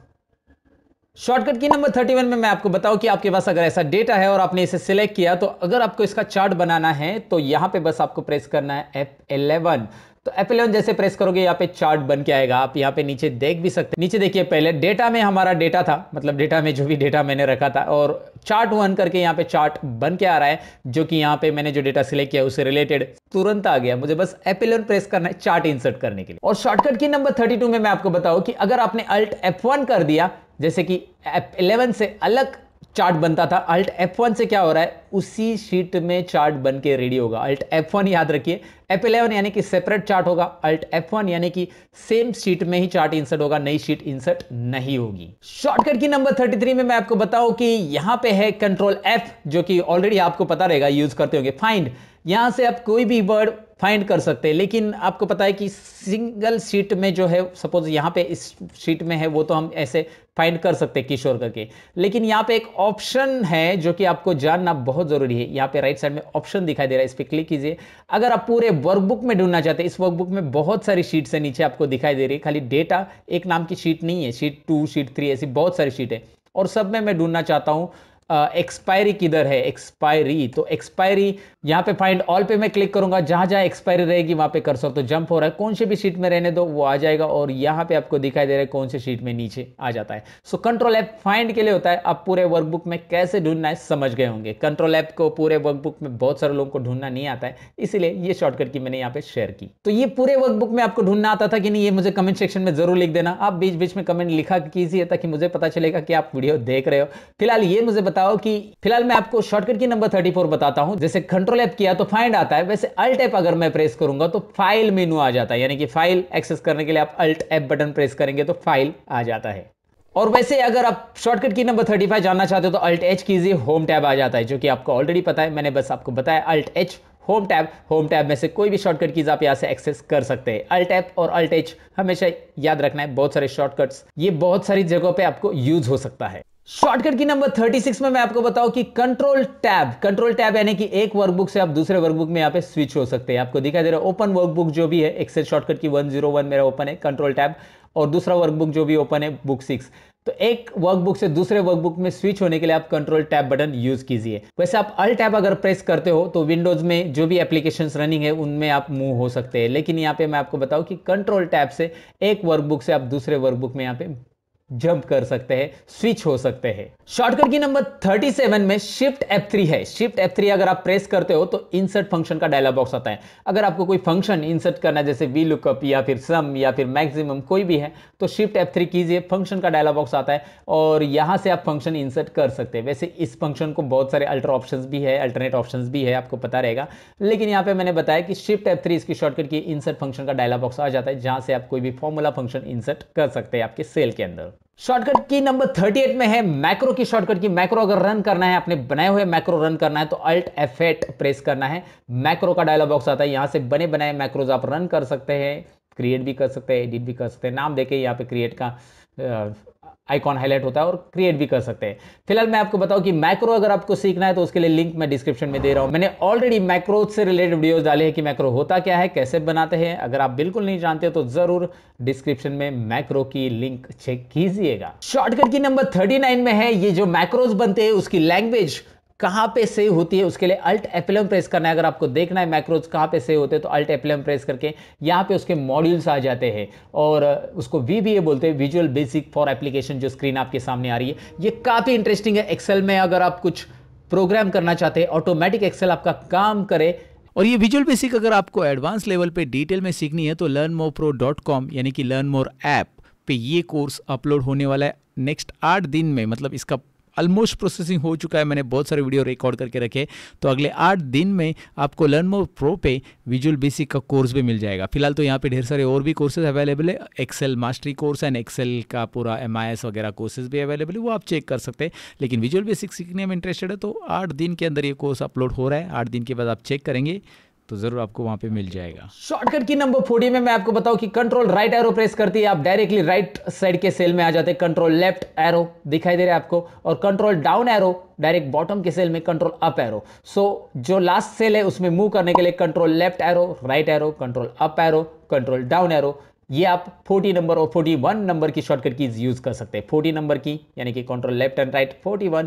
शॉर्टकट की नंबर 31 में मैं आपको बताऊं कि आपके पास अगर ऐसा डेटा है और आपने इसे सिलेक्ट किया तो अगर आपको इसका चार्ट बनाना है तो यहां पे बस आपको प्रेस करना है एप 11 तो एप 11 जैसे प्रेस करोगे यहाँ पे चार्ट बन के आएगा आप यहाँ पे नीचे देख भी सकते नीचे देखिए पहले डेटा में हमारा डेटा था मतलब डेटा में जो भी डेटा मैंने रखा था और चार्ट वन करके यहाँ पे चार्ट बन के आ रहा है जो कि यहाँ पे मैंने जो डेटा सिलेक्ट किया उससे रिलेटेड तुरंत आ गया मुझे बस एप इलेवन प्रेस करना है चार्ट इंसर्ट करने के लिए और शॉर्टकट की नंबर थर्टी में मैं आपको बताऊँ कि अगर आपने अल्ट एफ कर दिया जैसे कि एलेवन से अलग चार्ट बनता था अल्ट एफ वन से क्या हो रहा है उसी शीट में चार्ट बन के रेडी होगा अल्ट एफ वन याद रखिए इलेवन यानी कि सेपरेट चार्ट होगा अल्ट एफ वन यानी कि सेम शीट में ही चार्ट इंसर्ट होगा नई शीट इंसर्ट नहीं होगी शॉर्टकट की नंबर 33 में मैं आपको बताऊं कि यहां पे है कंट्रोल एफ जो कि ऑलरेडी आपको पता रहेगा यूज करते होंगे फाइंड यहाँ से आप कोई भी वर्ड फाइंड कर सकते हैं लेकिन आपको पता है कि सिंगल सीट में जो है सपोज यहाँ पे इस सीट में है वो तो हम ऐसे फाइंड कर सकते हैं किशोर करके लेकिन यहाँ पे एक ऑप्शन है जो कि आपको जानना बहुत ज़रूरी है यहाँ पे राइट साइड में ऑप्शन दिखाई दे रहा है इस पर क्लिक कीजिए अगर आप पूरे वर्कबुक में ढूंढना चाहते हैं इस वर्कबुक में बहुत सारी शीट से नीचे आपको दिखाई दे रही है खाली डेटा एक नाम की शीट नहीं है शीट टू शीट थ्री ऐसी बहुत सारी शीट है और सब में मैं ढूंढना चाहता हूँ एक्सपायरी किधर है एक्सपायरी तो एक्सपायरी यहाँ पे फाइंड ऑल पे मैं क्लिक करूंगा जहां जहां एक्सपायरी रहेगी वहां पे कर सकते तो जंप हो रहा है कौन से भी शीट में रहने दो वो आ जाएगा और यहाँ पे आपको दिखाई दे रहा है कौन से शीट में नीचे आ जाता है सो कंट्रोल ऐप फाइंड के लिए होता है आप पूरे वर्कबुक में कैसे ढूंढना है समझ गए होंगे कंट्रोल ऐप को पूरे वर्कबुक में बहुत सारे लोगों को ढूंढना नहीं आता है इसीलिए ये शॉर्टकट की मैंने यहाँ पे शेयर की तो ये पूरे वर्कबुक में आपको ढूंढना आता था कि नहीं ये मुझे कमेंट सेक्शन में जरूर लिख देना आप बीच बीच में कमेंट लिखा कीजिए ताकि मुझे पता चलेगा कि आप वीडियो देख रहे हो फिलहाल ये मुझे बता बताओ कि फिलहाल मैं आपको शॉर्टकट की नंबर 34 बताता हूं जैसे कंट्रोल एप किया तो फाइंड आता है वैसे अल्ट एप अगर मैं प्रेस करूंगा तो फाइल मेनू आ जाता है यानी कि फाइल एक्सेस करने के लिए आप अल्ट एप बटन प्रेस करेंगे तो फाइल आ जाता है और वैसे अगर आप शॉर्टकट की नंबर 35 जानना चाहते हो तो अल्ट एच कीजिए होम टैब आ जाता है जो कि आपको ऑलरेडी पता है मैंने बस आपको बताया alt H home tab home tab में से कोई भी शॉर्टकट कीज आप यहाँ से एक्सेस कर सकते हैं अल्ट एप और अल्ट एच हमेशा याद रखना है बहुत सारे शॉर्टकट्स ये बहुत सारी जगहों पे आपको यूज हो सकता है शॉर्टकट की नंबर 36 में मैं आपको बताऊं कि कंट्रोल टैब कंट्रोल टैब यानी कि एक वर्कबुक से आप दूसरे वर्कबुक में यहाँ पे स्विच हो सकते हैं आपको दिखाई दे रहा है ओपन वर्कबुक जो भी है एक्सेल शॉर्टकट की 101 मेरा ओपन है कंट्रोल टैब और दूसरा वर्कबुक जो भी ओपन है बुक सिक्स तो एक वर्कबुक से दूसरे वर्कबुक में स्विच होने के लिए आप कंट्रोल टैब बटन यूज कीजिए वैसे आप अल टैब अगर प्रेस करते हो तो विंडोज में जो भी एप्लीकेशन रनिंग है उनमें आप मूव हो सकते हैं लेकिन यहाँ पे मैं आपको बताऊँ कि कंट्रोल टैब से एक वर्कबुक से आप दूसरे वर्कबुक में यहाँ पे जंप कर सकते हैं स्विच हो सकते हैं शॉर्टकट की नंबर 37 में शिफ्ट F3 है शिफ्ट F3 अगर आप प्रेस करते हो तो इंसर्ट फंक्शन का डायलॉग बॉक्स आता है अगर आपको कोई फंक्शन इंसर्ट करना जैसे वी लुकअप या फिर सम या फिर मैक्सिमम कोई भी है तो शिफ्ट F3 कीजिए फंक्शन का डायलॉग बॉक्स आता है और यहाँ से आप फंक्शन इंसर्ट कर सकते हैं वैसे इस फंक्शन को बहुत सारे अल्टर ऑप्शन भी है अल्टरनेट ऑप्शन भी है आपको पता रहेगा लेकिन यहाँ पे मैंने बताया कि शिफ्ट एफ थ्री इसकी शॉर्टकट की इंसर्ट फंक्शन का डायलॉग बॉक्स आ जाता है जहां से आप कोई भी फॉर्मूला फंक्शन इंसर्ट कर सकते हैं आपके सेल के अंदर शॉर्टकट की नंबर 38 में है मैक्रो की शॉर्टकट की मैक्रो अगर रन करना है आपने बनाए हुए मैक्रो रन करना है तो अल्ट एफ प्रेस करना है मैक्रो का डायलॉग बॉक्स आता है यहां से बने बनाए मैक्रोज आप रन कर सकते हैं क्रिएट भी कर सकते हैं एडिट भी कर सकते हैं नाम देखे यहाँ पे क्रिएट का आइकॉन हाईलाइट होता है और क्रिएट भी कर सकते हैं फिलहाल मैं आपको बताऊं कि मैक्रो अगर आपको सीखना है तो उसके लिए लिंक मैं डिस्क्रिप्शन में दे रहा हूं मैंने ऑलरेडी मैक्रो से रिलेटेड वीडियोस डाले हैं कि मैक्रो होता क्या है कैसे बनाते हैं अगर आप बिल्कुल नहीं जानते तो जरूर डिस्क्रिप्शन में मैक्रो की लिंक चेक कीजिएगा शॉर्टकट की नंबर थर्टी में है ये जो मैक्रोज बनते हैं उसकी लैंग्वेज कहाँ पे सेव होती है उसके लिए अल्ट एप्लम प्रेस करना है अगर आपको देखना है मैक्रोज कहाँ पे सेव होते हैं तो अल्ट एप्लम प्रेस करके यहाँ पे उसके मॉड्यूल्स आ जाते हैं और उसको वी बी ए बोलते हैं विजुअल बेसिक फॉर एप्लीकेशन जो स्क्रीन आपके सामने आ रही है ये काफ़ी इंटरेस्टिंग है एक्सेल में अगर आप कुछ प्रोग्राम करना चाहते हैं ऑटोमेटिक एक्सेल आपका काम करे और ये विजुअल बेसिक अगर आपको एडवांस लेवल पे डिटेल में सीखनी है तो learn more pro dot com यानी कि लर्न मोर ऐप पे ये कोर्स अपलोड होने वाला है नेक्स्ट आठ दिन में मतलब इसका ऑलमोस्ट प्रोसेसिंग हो चुका है मैंने बहुत सारे वीडियो रिकॉर्ड करके रखे तो अगले आठ दिन में आपको लर्न मोर प्रो पे विजुअल बेसिक का कोर्स भी मिल जाएगा फिलहाल तो यहाँ पे ढेर सारे और भी कोर्सेज अवेलेबल है Excel mastery course and Excel का पूरा एम वगैरह कोर्सेज भी अवेलेबल है वो आप चेक कर सकते हैं लेकिन विजुअल बेसिक सीखने में इंटरेस्टेड है तो आठ दिन के अंदर ये कोर्स अपलोड हो रहा है आठ दिन के बाद आप चेक करेंगे तो ज़रूर आपको वहां पे मिल जाएगा शॉर्टकट की नंबर फोर्टी में मैं आपको बताऊं कि कंट्रोल राइट एरो प्रेस करती है आप डायरेक्टली राइट साइड के सेल में आ जाते हैं कंट्रोल लेफ्ट एरो दिखाई दे रहा है आपको और control down arrow direct bottom के सेल में कंट्रोल अप एरो सो जो लास्ट सेल है उसमें मूव करने के लिए control left arrow right arrow control up arrow control down arrow ये आप 40 नंबर और 41 नंबर की शॉर्टकट कीज यूज कर सकते हैं 40 नंबर की यानी कि control left and right 41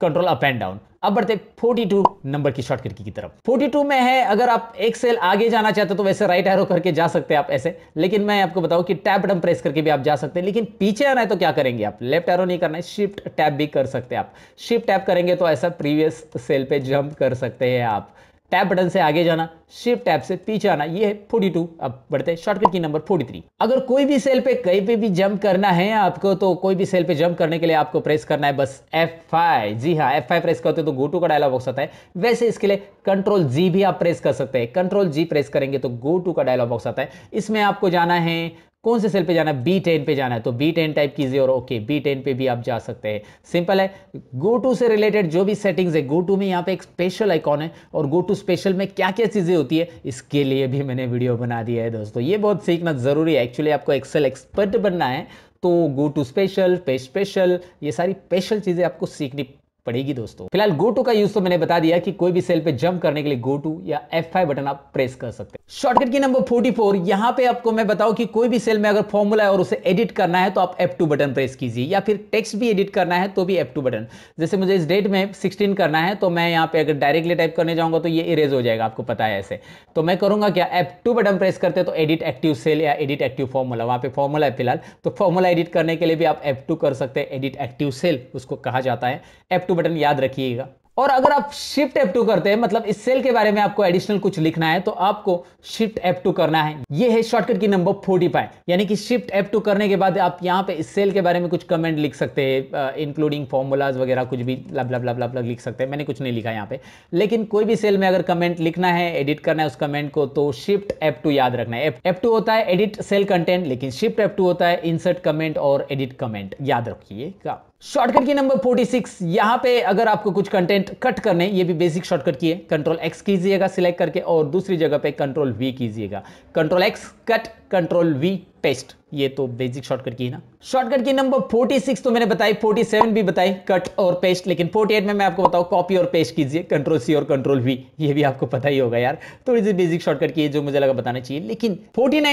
control up and down अब बढ़ते 42 नंबर की शॉर्टकट की, की तरफ 42 में है अगर आप एक सेल आगे जाना चाहते हो तो वैसे राइट एरो करके जा सकते हैं आप ऐसे लेकिन मैं आपको बताऊं कि टैप बटन प्रेस करके भी आप जा सकते हैं लेकिन पीछे आना है तो क्या करेंगे आप लेफ्ट एरो नहीं करना है शिफ्ट टैप भी कर सकते हैं आप शिफ्ट टैप करेंगे तो ऐसा प्रीवियस सेल पे जंप कर सकते हैं आप टैब बटन से आगे जाना शिफ्ट टैब से पीछे आना ये है 42 अब बढ़ते हैं शॉर्टकट की नंबर 43 अगर कोई भी सेल पे कहीं पे भी जंप करना है आपको तो कोई भी सेल पे जंप करने के लिए आपको प्रेस करना है बस F5 जी हाँ F5 प्रेस करते हो तो गो टू का डायलॉग बॉक्स आता है वैसे इसके लिए कंट्रोल जी भी आप प्रेस कर सकते हैं कंट्रोल जी प्रेस करेंगे तो गो टू का डायलॉग बॉक्स आता है इसमें आपको जाना है कौन से सेल पे जाना है बी टेन पे जाना है तो बी टेन टाइप कीजिए और ओके बी टेन पे भी आप जा सकते हैं सिंपल है गो टू से रिलेटेड जो भी सेटिंग्स है गो टू में यहाँ पे एक स्पेशल आइकॉन है और गो टू स्पेशल में क्या क्या चीज़ें होती है इसके लिए भी मैंने वीडियो बना दिया है दोस्तों ये बहुत सीखना ज़रूरी है एक्चुअली आपको एक्सेल एक्सपर्ट बनना है तो गो टू स्पेशल पे स्पेशल ये सारी स्पेशल चीज़ें आपको सीखनी पड़ेगी दोस्तों फिलहाल गो टू का यूज तो मैंने बता दिया कि कोई भी सेल पे जंप करने के लिए गो टू या एफ फाइव बटन आप प्रेस कर सकते हैं शॉर्टकट की नंबर फोर्टी फोर यहाँ पे आपको मैं बताऊं कि कोई भी सेल में अगर फॉर्मूला है और उसे एडिट करना है तो आप एफ टू बटन प्रेस कीजिए या फिर टेक्स भी एडिट करना है तो भी एफ टू बटन जैसे मुझे इस डेट में सिक्सटीन करना है तो मैं यहाँ पे अगर डायरेक्टली टाइप करने जाऊंगा तो ये इरेज हो जाएगा आपको पता है ऐसे तो मैं करूंगा क्या एफ टू बटन प्रेस करते तो एडिट एक्टिव सेल या एडिट एक्टिव फॉर्मूला वहां पर फॉर्मूला है फिलहाल तो फॉर्मूला एडिट करने के लिए भी आप एफ टू कर सकते हैं एडिट एक्टिव सेल उसको कहा जाता है एफ टू बटन याद रखिएगा और अगर आप शिफ्ट F2 करते हैं मतलब इस सेल के बारे में आपको एडिशनल कुछ लिखना है तो आपको शिफ्ट F2 करना है ये है शॉर्टकट की नंबर फोर्टी फाइव यानी कि शिफ्ट F2 करने के बाद आप यहाँ पे इस सेल के बारे में कुछ कमेंट लिख सकते हैं इंक्लूडिंग फॉर्मूलाज वगैरह कुछ भी लब लब लब लब ला लिख सकते हैं मैंने कुछ नहीं लिखा यहाँ पे लेकिन कोई भी सेल में अगर कमेंट लिखना है एडिट करना है उस कमेंट को तो शिफ्ट एफ याद रखना है एफ होता है एडिट सेल कंटेंट लेकिन शिफ्ट एफ होता है इंसर्ट कमेंट और एडिट कमेंट याद रखिएगा शॉर्टकट की नंबर 46 यहां पे अगर आपको कुछ कंटेंट कट करने ये भी बेसिक शॉर्टकट की है कंट्रोल एक्स कीजिएगा सिलेक्ट करके और दूसरी जगह पे कंट्रोल वी कीजिएगा control X cut control V paste ये तो बेसिक शॉर्टकट की है ना शॉर्टकट की नंबर 46 तो मैंने बताई 47 भी बताई कट और पेस्ट लेकिन 48 में मैं आपको बताऊं कॉपी और पेस्ट कीजिए कंट्रोल सी और कंट्रोल वी ये भी आपको पता ही होगा यार थोड़ी सी बेसिक शॉर्टकट की है जो मुझे लगा बताना चाहिए लेकिन 49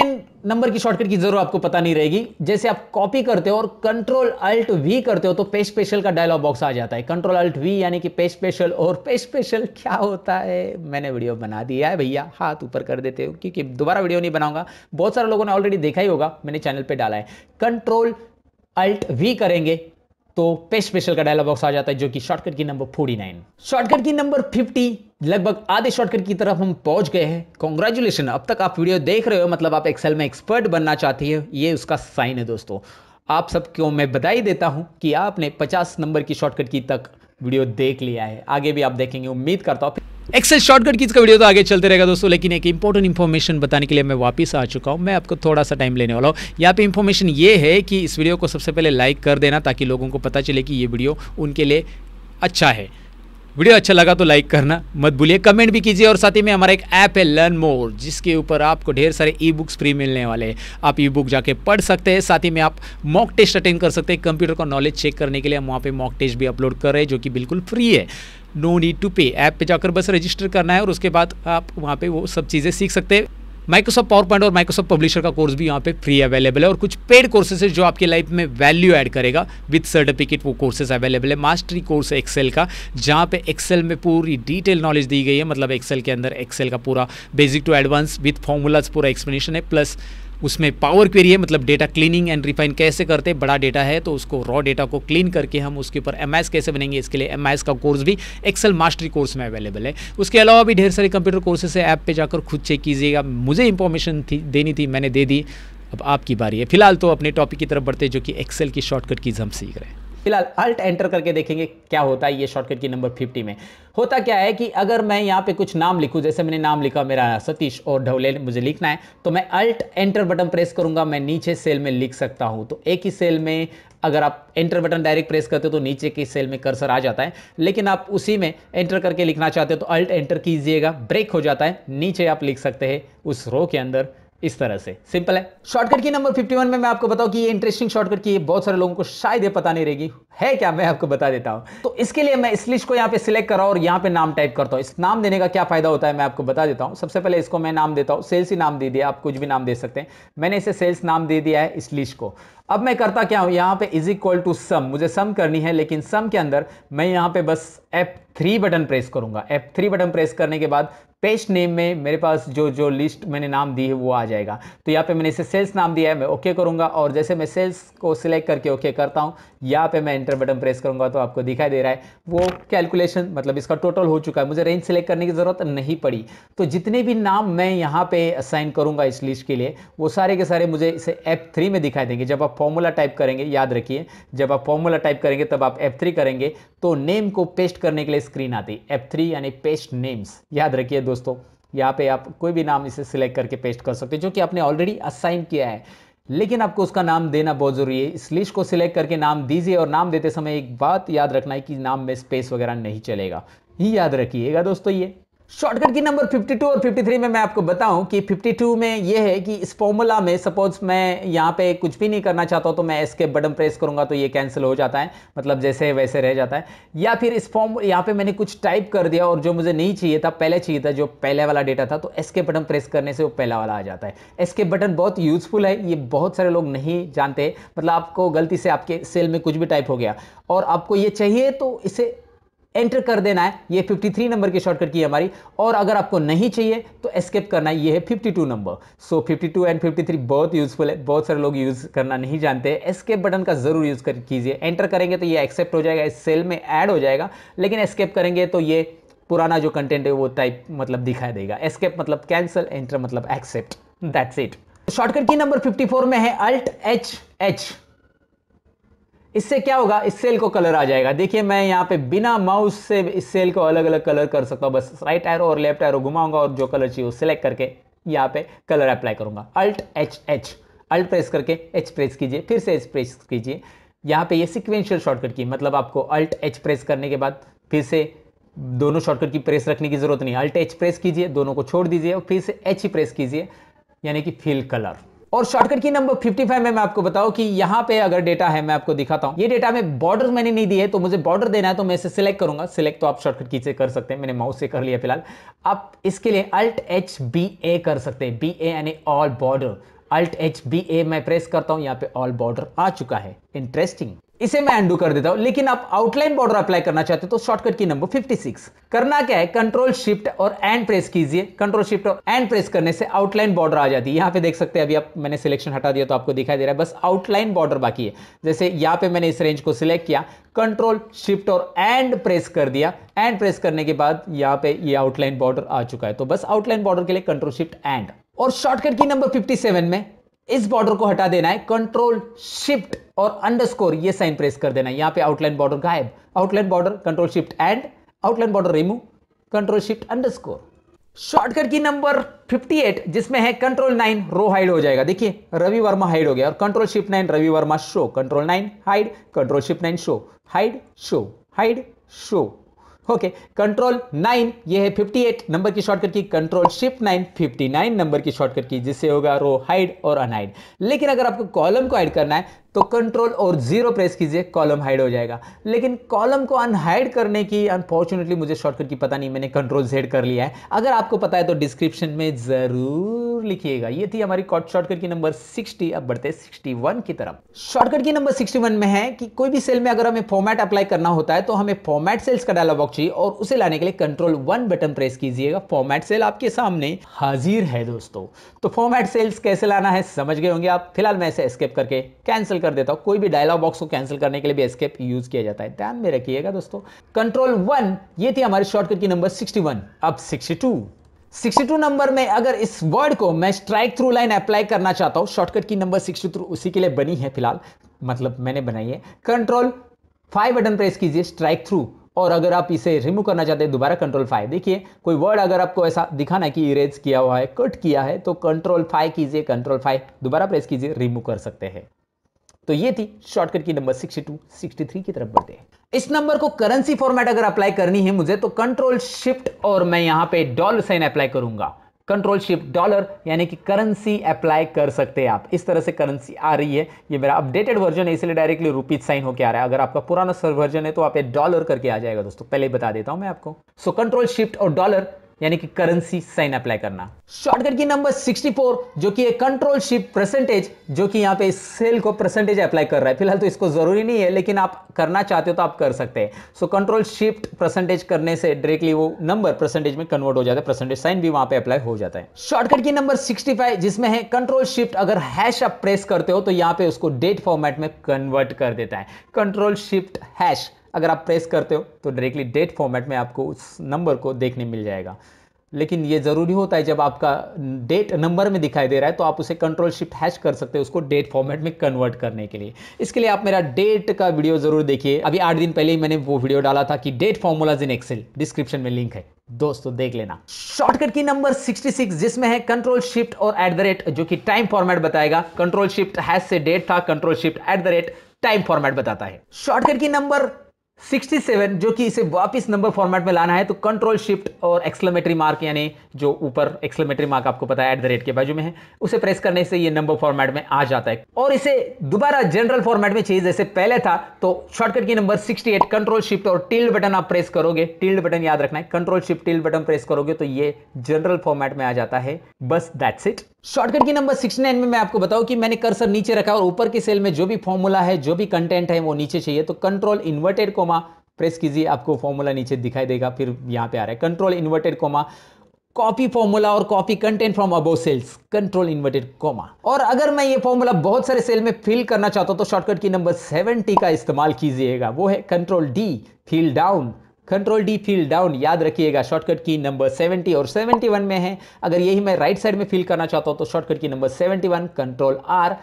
नंबर की शॉर्टकट की जरूर आपको पता नहीं रहेगी जैसे आप कॉपी करते हो और कंट्रोल अल्ट वी करते हो तो पेस्ट स्पेशल का डायलॉग बॉक्स आ जाता है कंट्रोल अल्ट वी यानी कि पेस्ट स्पेशल और पेस्ट स्पेशल क्या होता है मैंने वीडियो बना दिया है भैया हाथ ऊपर कर देते हो क्योंकि दोबारा वीडियो नहीं बनाऊंगा बहुत सारा सारे लोगों ने ऑलरेडी देखा ही होगा मैंने चैनल पर डाला है कंट्रोल अल्ट वी करेंगे तो पे स्पेशल का डायलॉग बॉक्स आ जाता है जो कि शॉर्टकट की नंबर 49 शॉर्टकट की नंबर 50 लगभग आधे शॉर्टकट की तरफ हम पहुंच गए हैं कॉन्ग्रेचुलेसन अब तक आप वीडियो देख रहे हो मतलब आप एक्सेल में एक्सपर्ट बनना चाहती है ये उसका साइन है दोस्तों आप सबको मैं बधाई देता हूं कि आपने पचास नंबर की शॉर्टकट की तक वीडियो देख लिया है आगे भी आप देखेंगे उम्मीद करता हूँ एक्सेल शॉर्टकट की इसका वीडियो तो आगे चलते रहेगा दोस्तों लेकिन एक इंपॉर्टेंट इन्फॉर्मेशन बताने के लिए मैं वापस आ चुका हूँ मैं आपको थोड़ा सा टाइम लेने वाला हूँ यहाँ पे इन्फॉर्मेशन ये है कि इस वीडियो को सबसे पहले लाइक कर देना ताकि लोगों को पता चले कि ये वीडियो उनके लिए अच्छा है वीडियो अच्छा लगा तो लाइक करना मत भूलिए कमेंट भी कीजिए और साथ ही में हमारा एक ऐप है लर्न मोर जिसके ऊपर आपको ढेर सारे ई बुक्स फ्री मिलने वाले हैं आप ई बुक जाके पढ़ सकते हैं साथ ही में आप मॉक टेस्ट अटेंड कर सकते हैं कंप्यूटर का नॉलेज चेक करने के लिए हम वहाँ पर मॉक टेस्ट भी अपलोड कर रहे हैं जो कि बिल्कुल फ्री है no need to pay app पर जाकर बस रजिस्टर करना है और उसके बाद आप वहाँ पर वो सब चीज़ें सीख सकते हैं माइक्रोसॉफ्ट पावर पॉइंट और माइक्रोसॉफ्ट पब्लिशर का कोर्स भी यहाँ पे फ्री अवेलेबल है और कुछ पेड कोर्सेज है जो आपकी लाइफ में वैल्यू ऐड करेगा विद सर्टिफिकेट वो कोर्सेज अवेलेबल है मास्टरी कोर्स है एक्सेल का जहाँ पे एक्सेल में पूरी डिटेल नॉलेज दी गई है मतलब एक्सेल के अंदर एक्सेल का पूरा basic to advance with formulas पूरा एक्सप्लेनेशन है प्लस उसमें पावर क्वेरी है मतलब डेटा क्लीनिंग एंड रिफाइन कैसे करते हैं बड़ा डेटा है तो उसको रॉ डेटा को क्लीन करके हम उसके ऊपर एम कैसे बनेंगे इसके लिए एम का कोर्स भी एक्सेल मास्टरी कोर्स में अवेलेबल है उसके अलावा भी ढेर सारे कंप्यूटर कोर्सेस है ऐप पर जाकर खुद चेक कीजिएगा मुझे इंफॉर्मेशन थी देनी थी मैंने दे दी अब आपकी बारी है फिलहाल तो अपने टॉपिक की तरफ बढ़ते जो कि एक्सेल की शॉर्टकट कीज हम सीख रहे हैं फिलहाल अल्ट एंटर करके देखेंगे क्या होता है ये शॉर्टकट की नंबर फिफ्टी में होता क्या है कि अगर मैं यहाँ पे कुछ नाम लिखूँ जैसे मैंने नाम लिखा मेरा सतीश और ढवले मुझे लिखना है तो मैं अल्ट एंटर बटन प्रेस करूँगा मैं नीचे सेल में लिख सकता हूँ तो एक ही सेल में अगर आप एंटर बटन डायरेक्ट प्रेस करते हो तो नीचे की सेल में कर्सर आ जाता है लेकिन आप उसी में एंटर करके लिखना चाहते हो तो अल्ट एंटर कीजिएगा ब्रेक हो जाता है नीचे आप लिख सकते हैं उस रो के अंदर इस तरह से सिंपल है शॉर्टकट की नंबर 51 में मैं आपको बताऊं कि ये इंटरेस्टिंग शॉर्टकट की बहुत सारे लोगों को शायद ये पता नहीं रहेगी है क्या मैं आपको बता देता हूं तो इसके लिए मैं इस लिस्ट को यहां पे सिलेक्ट कर रहा हूं और यहां पे नाम टाइप करता हूं इस नाम देने का क्या फायदा होता है मैं आपको बता देता हूं सबसे पहले इसको मैं नाम देता हूं सेल्स ही नाम दे दिया आप कुछ भी नाम दे सकते हैं मैंने इसे सेल्स नाम दे दिया है इस लिस्ट को अब मैं करता क्या हूं यहां पे इज इक्वल टू सम मुझे सम करनी है लेकिन सम के अंदर मैं यहां पे बस एप थ्री बटन प्रेस करूंगा एफ थ्री बटन प्रेस करने के बाद पेस्ट नेम में मेरे पास जो जो लिस्ट मैंने नाम दी है वो आ जाएगा तो यहाँ पे मैंने इसे सेल्स नाम दिया है मैं ओके okay और जैसे मैं सेल्स को सिलेक्ट करके ओके okay करता हूँ यहाँ पे मैं एंटर बटन प्रेस करूंगा तो आपको दिखाई दे रहा है वो कैलकुलेशन मतलब इसका टोटल हो चुका है मुझे रेंज सेलेक्ट करने की ज़रूरत नहीं पड़ी तो जितने भी नाम मैं यहाँ पे असाइन करूंगा इस लिस्ट के लिए वो सारे के सारे मुझे इसे एप थ्री में दिखाई देंगे जब आप फॉर्मूला टाइप करेंगे याद रखिए जब आप फॉर्मूला टाइप करेंगे तब आप एप थ्री करेंगे तो नेम को पेस्ट करने के लिए स्क्रीन आती है एफ थ्री यानी पेस्ट नेम्स याद रखिए दोस्तों यहाँ पे आप कोई भी नाम इसे सिलेक्ट करके पेस्ट कर सकते हैं जो कि आपने ऑलरेडी असाइन किया है लेकिन आपको उसका नाम देना बहुत ज़रूरी है इस लिस्ट को सिलेक्ट करके नाम दीजिए और नाम देते समय एक बात याद रखना है कि नाम में स्पेस वगैरह नहीं चलेगा ही याद रखिएगा दोस्तों ये शॉर्टकट की नंबर 52 और 53 में मैं आपको बताऊं कि 52 में ये है कि इस फॉर्मूला में सपोज मैं यहाँ पे कुछ भी नहीं करना चाहता हूँ तो मैं इसके बटन प्रेस करूँगा तो ये कैंसिल हो जाता है मतलब जैसे वैसे रह जाता है या फिर इस फॉर्म यहाँ पे मैंने कुछ टाइप कर दिया और जो मुझे नहीं चाहिए था पहले चाहिए था जो पहले वाला डेटा था तो एस के बटन प्रेस करने से वो पहला वाला आ जाता है एस के बटन बहुत यूजफुल है ये बहुत सारे लोग नहीं जानते मतलब आपको गलती से आपके सेल में कुछ भी टाइप हो गया और आपको ये चाहिए तो इसे एंटर कर देना है ये 53 नंबर की शॉर्टकट की हमारी और अगर आपको नहीं चाहिए तो एस्केप करना ये है 52 नंबर सो so, 52 एंड 53 बहुत यूजफुल है बहुत सारे लोग यूज़ करना नहीं जानते एस्केप बटन का ज़रूर यूज़ कर कीजिए एंटर करेंगे तो ये एक्सेप्ट हो जाएगा इस सेल में ऐड हो जाएगा लेकिन एस्केप करेंगे तो ये पुराना जो कंटेंट है वो टाइप मतलब दिखाई देगा एस्केप मतलब कैंसिल एंटर मतलब एक्सेप्ट दैट्स इट शॉर्टकट की नंबर 54 में है अल्ट एच एच इससे क्या होगा इस सेल को कलर आ जाएगा देखिए मैं यहाँ पे बिना माउस से इस सेल को अलग अलग कलर कर सकता हूँ बस राइट एरो और लेफ्ट एरो घुमाऊंगा और जो कलर चाहिए वो सिलेक्ट करके यहाँ पे कलर अप्लाई करूंगा alt H H alt press करके एच प्रेस कीजिए फिर से एच प्रेस कीजिए यहाँ पे ये सिक्वेंशियल शॉर्टकट की मतलब आपको अल्ट एच प्रेस करने के बाद फिर से दोनों शॉर्टकट की प्रेस रखने की जरूरत नहीं अल्ट एच प्रेस कीजिए दोनों को छोड़ दीजिए और फिर से एच ही प्रेस कीजिए यानी कि फिल कलर और शॉर्टकट की नंबर 55 में मैं आपको बताऊं कि यहां पे अगर डेटा है मैं आपको दिखाता हूं ये डेटा में बॉर्डर मैंने नहीं दी है तो मुझे बॉर्डर देना है तो मैं इसे सिलेक्ट करूंगा सिलेक्ट तो आप शॉर्टकट की से कर सकते हैं मैंने माउस से कर लिया फिलहाल आप इसके लिए अल्ट एच बी ए कर सकते हैं बी ए यानी all border alt H B A मैं प्रेस करता हूं यहाँ पे ऑल बॉर्डर आ चुका है इंटरेस्टिंग इसे मैं अंडू कर देता हूं लेकिन आप आउटलाइन बॉर्डर अप्लाई करना चाहते हो तो शॉर्टकट की नंबर 56 करना क्या है कंट्रोल शिफ्ट और एंड प्रेस कीजिए कंट्रोल शिफ्ट और एंड प्रेस करने से आउटलाइन बॉर्डर आ जाती है यहाँ पे देख सकते हैं अभी आप मैंने सिलेक्शन हटा दिया तो आपको दिखाई दे रहा है बस आउटलाइन बॉर्डर बाकी है जैसे यहां पर मैंने इस रेंज को सिलेक्ट किया कंट्रोल शिफ्ट और एंड प्रेस कर दिया एंड प्रेस करने के बाद यहाँ पे ये आउटलाइन बॉर्डर आ चुका है तो बस आउटलाइन बॉर्डर के लिए कंट्रोल शिफ्ट एंड और शॉर्टकट की नंबर 57 में इस बॉर्डर को हटा देना है कंट्रोल शिफ्ट और अंडरस्कोर ये साइन प्रेस कर देना है यहां पे आउटलाइन बॉर्डर गायब outline border control shift and outline border remove control shift underscore shortcut की नंबर 58 जिसमें है कंट्रोल नाइन रो हाइड हो जाएगा देखिए रवि वर्मा हाइड हो गया और control shift nine Ravi Varma show control nine hide control shift nine show hide show hide show okay control nine ये है एट नंबर की शॉर्टकट की control shift nine fifty nine number की शॉर्टकट की जिससे होगा रो हाइड और अनहाइड लेकिन अगर आपको कॉलम को ऐड करना है तो कंट्रोल और जीरो प्रेस कीजिए कॉलम हाइड हो जाएगा लेकिन कॉलम को अनहाइड करने की अनफॉर्चुनेटली मुझे शॉर्टकट की पता नहीं मैंने कंट्रोल जेड कर लिया है अगर आपको पता है तो डिस्क्रिप्शन में ज़रूर लिखिएगा ये थी हमारी शॉर्टकट की नंबर 60 अब बढ़ते 61 की तरफ शॉर्टकट की नंबर 61 में है कि कोई भी सेल में अगर हमें फॉर्मेट अप्लाई करना होता है तो हमें फॉर्मेट सेल्स का डायलॉग बॉक्स चाहिए और उसे लाने के लिए कंट्रोल वन बटन प्रेस कीजिएगा फॉर्मेट सेल आपके सामने हाजिर है दोस्तों तो फॉर्मेट सेल्स कैसे लाना है समझ गए होंगे आप फिलहाल मैं इसे स्केप करके कैंसिल कर कर देता हूं कोई भी डायलॉग बॉक्स को कैंसिल करने के लिए भी एस्केप यूज किया जाता है ध्यान में रखिएगा दोस्तों कंट्रोल वन ये थी हमारी शॉर्टकट की नंबर 61 अब 62 62 नंबर में अगर इस वर्ड को मैं स्ट्राइक थ्रू लाइन अप्लाई करना चाहता हूं शॉर्टकट की नंबर 62 उसी के लिए बनी है फिलहाल मतलब मैंने बनाई है कंट्रोल फाइव बटन प्रेस कीजिए स्ट्राइक थ्रू और अगर आप इसे रिमूव करना चाहते हैं दोबारा कंट्रोल फाइव देखिए कोई वर्ड अगर आपको ऐसा दिखाना है कि इरेज किया हुआ है कट किया है तो कंट्रोल फाइव कीजिए कंट्रोल फाइव दोबारा प्रेस कीजिए रिमूव कर सकते हैं तो ये थी शॉर्टकट की नंबर 62, 63 की तरफ बढ़ते हैं इस नंबर को करेंसी फॉर्मेट अगर अप्लाई करनी है मुझे तो कंट्रोल शिफ्ट और मैं यहां पे डॉलर साइन अप्लाई करूंगा कंट्रोल शिफ्ट डॉलर यानी कि करेंसी अप्लाई कर सकते हैं आप इस तरह से करेंसी आ रही है ये मेरा अपडेटेड वर्जन है इसलिए डायरेक्टली रूपीज साइन होकर आ रहा है अगर आपका पुराना सर वर्जन है तो आप डॉलर करके आ जाएगा दोस्तों पहले बता देता हूं मैं आपको सो कंट्रोल शिफ्ट और डॉलर यानी कि करेंसी साइन अप्लाई करना शॉर्टकट की नंबर 64 जो कि एक कंट्रोल शिप परसेंटेज जो कि यहां पे सेल को परसेंटेज अप्लाई कर रहा है फिलहाल तो इसको जरूरी नहीं है लेकिन आप करना चाहते हो तो आप कर सकते हैं सो कंट्रोल शिफ्ट परसेंटेज करने से डायरेक्टली वो नंबर परसेंटेज में कन्वर्ट हो जाता है परसेंटेज साइन भी वहां पे अप्लाई हो जाता है शॉर्टकट की नंबर 65 जिसमें है कंट्रोल शिफ्ट अगर हैश आप प्रेस करते हो तो यहाँ पे उसको डेट फॉर्मेट में कन्वर्ट कर देता है कंट्रोल शिफ्ट हैश अगर आप प्रेस करते हो तो डायरेक्टली डेट फॉर्मेट में आपको उस नंबर को देखने मिल जाएगा लेकिन ये ज़रूरी होता है जब आपका डेट नंबर में दिखाई दे रहा है तो आप उसे कंट्रोल शिफ्ट हैश कर सकते हो उसको डेट फॉर्मेट में कन्वर्ट करने के लिए इसके लिए आप मेरा डेट का वीडियो ज़रूर देखिए अभी आठ दिन पहले ही मैंने वो वीडियो डाला था कि date formulas in Excel description में लिंक है दोस्तों देख लेना शॉर्टकट की नंबर 66 जिसमें है कंट्रोल शिफ्ट और एट द रेट जो कि टाइम फॉर्मेट बताएगा कंट्रोल शिफ्ट हैश से डेट था control shift at the rate time format बताता है शॉर्टकट की नंबर 67 जो कि इसे वापस नंबर फॉर्मेट में लाना है तो कंट्रोल शिफ्ट और एक्सलमेटरी मार्क यानी जो ऊपर एक्सलमेटरी मार्क आपको पता है एट द रेट के बाजू में है उसे प्रेस करने से ये नंबर फॉर्मेट में आ जाता है और इसे दोबारा जनरल फॉर्मेट में चाहिए जैसे पहले था तो शॉर्टकट की नंबर 68 कंट्रोल शिफ्ट और टिल्ड बटन आप प्रेस करोगे टिल्ड बटन याद रखना है control shift tilde button press करोगे तो ये जनरल फॉर्मेट में आ जाता है बस दैट्स इट शॉर्टकट की नंबर 69 में मैं आपको बताऊं कि मैंने कर्सर नीचे रखा और ऊपर की सेल में जो भी फॉर्मूला है जो भी कंटेंट है वो नीचे चाहिए तो कंट्रोल इन्वर्टेड कोमा प्रेस कीजिए आपको फॉर्मूला नीचे दिखाई देगा फिर यहाँ पे आ रहा है control inverted comma copy formula और copy content from above cells control inverted comma और अगर मैं ये फॉर्मूला बहुत सारे सेल में फिल करना चाहता हूँ तो शॉर्टकट की नंबर सेवेंटी का इस्तेमाल कीजिएगा वो है control D fill down control D fill down याद रखिएगा शॉर्टकट की नंबर 70 और 71 में है अगर यही मैं राइट साइड में फील करना चाहता हूं तो शॉर्टकट की number 71 control R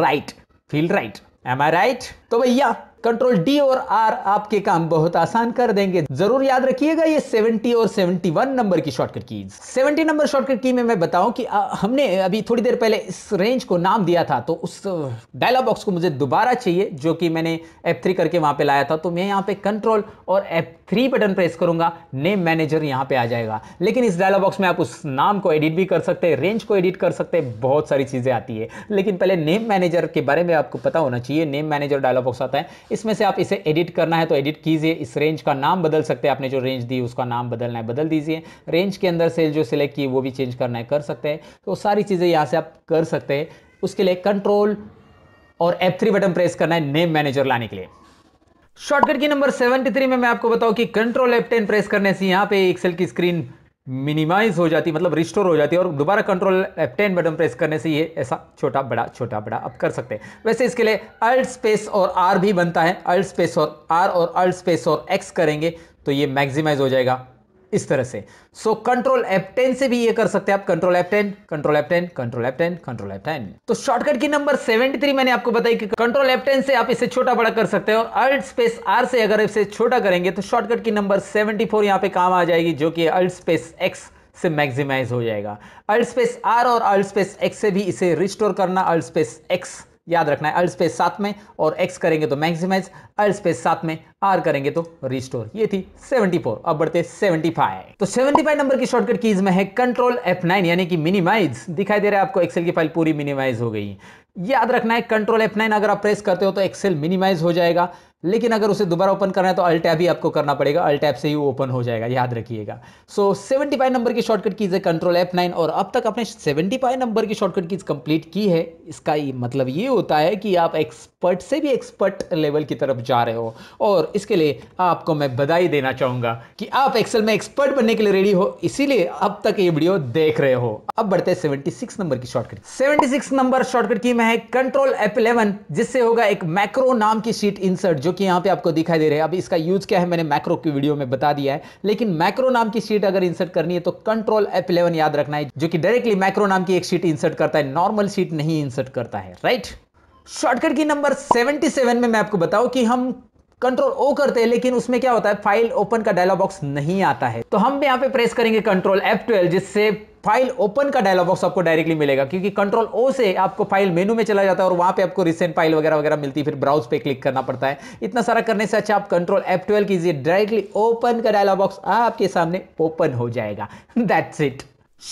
right fill right am I right तो भैया कंट्रोल डी और आर आपके काम बहुत आसान कर देंगे जरूर याद रखिएगा ये 70 और 71 नंबर की शॉर्टकट की 70 नंबर शॉर्टकट की में मैं बताऊं कि हमने अभी थोड़ी देर पहले इस रेंज को नाम दिया था तो उस डायलॉग बॉक्स को मुझे दोबारा चाहिए जो कि मैंने एफ थ्री करके वहां पे लाया था तो मैं यहाँ पे कंट्रोल और एफ थ्री बटन प्रेस करूंगा नेम मैनेजर यहाँ पे आ जाएगा लेकिन इस डायलॉग बॉक्स में आप उस नाम को एडिट भी कर सकते हैं रेंज को एडिट कर सकते हैं बहुत सारी चीजें आती है लेकिन पहले नेम मैनेजर के बारे में आपको पता होना चाहिए नेम मैनेजर डायलॉग बॉक्स आता है इसमें से आप इसे एडिट करना है तो एडिट कीजिए इस रेंज का नाम बदल सकते हैं आपने जो रेंज दी उसका नाम बदलना है बदल दीजिए रेंज के अंदर से जो सिलेक्ट की वो भी चेंज करना है कर सकते हैं तो सारी चीज़ें यहाँ से आप कर सकते हैं उसके लिए कंट्रोल और F3 बटन प्रेस करना है नेम मैनेजर लाने के लिए शॉर्टकट की नंबर 73 में मैं आपको बताऊं कि कंट्रोल F10 प्रेस करने से यहां पे एक्सेल की स्क्रीन मिनिमाइज हो जाती मतलब रिस्टोर हो जाती है और दोबारा कंट्रोल टेन बटन प्रेस करने से ये ऐसा छोटा बड़ा छोटा बड़ा आप कर सकते हैं वैसे इसके लिए अल्ट स्पेस और आर भी बनता है अल्ट स्पेस और आर और अल्ट स्पेस और एक्स करेंगे तो ये मैक्सिमाइज हो जाएगा इस तरह से सो कंट्रोल एपटेन से भी ये कर सकते हैं आप control F ten control F ten control F ten control F ten तो शॉर्टकट की नंबर 73 मैंने आपको बताई कि कंट्रोल एपटेन से आप इसे छोटा बड़ा कर सकते हो अल्ट स्पेस आर से अगर इसे छोटा करेंगे तो शॉर्टकट की नंबर 74 फोर यहाँ पे काम आ जाएगी जो कि अल्ट स्पेस एक्स से मैक्सिमाइज हो जाएगा अल्ट स्पेस आर और अल्ट स्पेस एक्स से भी इसे रिस्टोर करना अल्ट स्पेस एक्स याद रखना है अल्ट स्पेस साथ में और एक्स करेंगे तो मैक्सिमाइज अल्ट स्पेस साथ में आर करेंगे तो रिस्टोर ये थी 74 अब बढ़ते 75 तो 75 नंबर की शॉर्टकट कीज में है कंट्रोल नाइन यानी कि मिनिमाइज दिखाई दे रहा है आपको एक्सेल की फाइल पूरी मिनिमाइज हो गई याद रखना है कंट्रोल नाइन अगर आप प्रेस करते हो तो एक्सेल मिनिमाइज हो जाएगा लेकिन अगर उसे दोबारा ओपन करना है तो अल्टैप ही आपको करना पड़ेगा अल्टैप से ही वो ओपन हो जाएगा याद रखिएगा सो सेवेंटी फाइव नंबर की शॉर्टकट कीज है कंट्रोल एफ नाइन और अब तक आपने सेवेंटी फाइव नंबर की शॉर्टकट कीज कंप्लीट की है इसका मतलब ये होता है कि आप एक्सपर्ट से भी एक्सपर्ट लेवल की तरफ जा रहे हो और इसके लिए आपको मैं बधाई देना चाहूँगा कि आप एक्सेल में एक्सपर्ट बनने के लिए रेडी हो इसीलिए अब तक ये वीडियो देख रहे हो अब बढ़ते हैं सेवेंटी सिक्स नंबर की shortcut seventy six number shortcut की में है कंट्रोल एफ इलेवन जिससे होगा एक मैक्रो नाम की शीट इंसर्ट जो कि यहाँ पे आपको दिखाई दे रहे हैं अब इसका यूज़ क्या है मैंने मैक्रो की वीडियो में बता दिया है लेकिन मैक्रो नाम की शीट अगर इंसर्ट करनी है तो कंट्रोल एफ इलेवन याद रखना है जो कि डायरेक्टली मैक्रो नाम की एक शीट इंसर्ट करता है नॉर्मल शीट नहीं इंसर्ट करता है राइट शॉर्टकट की नंबर 77 में मैं आपको बताऊं कि हम कंट्रोल ओ करते हैं लेकिन उसमें क्या होता है फाइल ओपन का डायलॉग बॉक्स नहीं आता है तो हम भी यहाँ पे प्रेस करेंगे कंट्रोल एफ ट्वेल्व जिससे फाइल ओपन का डायलॉग बॉक्स आपको डायरेक्टली मिलेगा क्योंकि कंट्रोल ओ से आपको फाइल मेनू में चला जाता है और वहां पे आपको रिसेंट फाइल वगैरह वगैरह मिलती है फिर ब्राउज पे क्लिक करना पड़ता है इतना सारा करने से अच्छा आप कंट्रोल एफ ट्वेल्व कीजिए डायरेक्टली ओपन का डायलॉग बॉक्स आपके सामने ओपन हो जाएगा दैट्स *laughs* इट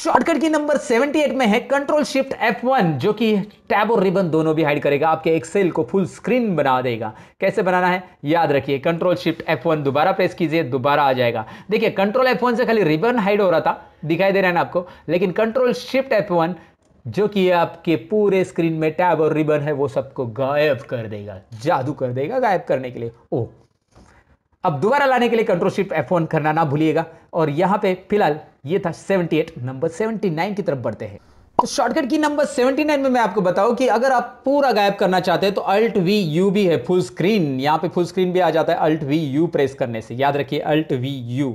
शॉर्टकट की नंबर 78 में है कंट्रोल शिफ्ट F1 जो कि टैब और रिबन दोनों भी हाइड करेगा आपके एक्सेल को फुल स्क्रीन बना देगा कैसे बनाना है याद रखिए कंट्रोल शिफ्ट F1 दोबारा प्रेस कीजिए दोबारा आ जाएगा देखिए कंट्रोल F1 से खाली रिबन हाइड हो रहा था दिखाई दे रहा है ना आपको लेकिन कंट्रोल शिफ्ट F1 जो कि आपके पूरे स्क्रीन में टैब और रिबन है वो सबको गायब कर देगा जादू कर देगा गायब करने के लिए ओ अब दोबारा लाने के लिए कंट्रोल शिफ्ट एफ करना ना भूलिएगा और यहां पे फिलहाल ये था 78 नंबर 79 की तरफ बढ़ते हैं तो शॉर्टकट की नंबर 79 में मैं आपको बताऊं कि अगर आप पूरा गायब करना चाहते हैं तो अल्ट वी यू भी है फुल स्क्रीन यहां पे फुल स्क्रीन भी आ जाता है अल्ट वी यू प्रेस करने से याद रखिए अल्ट वी यू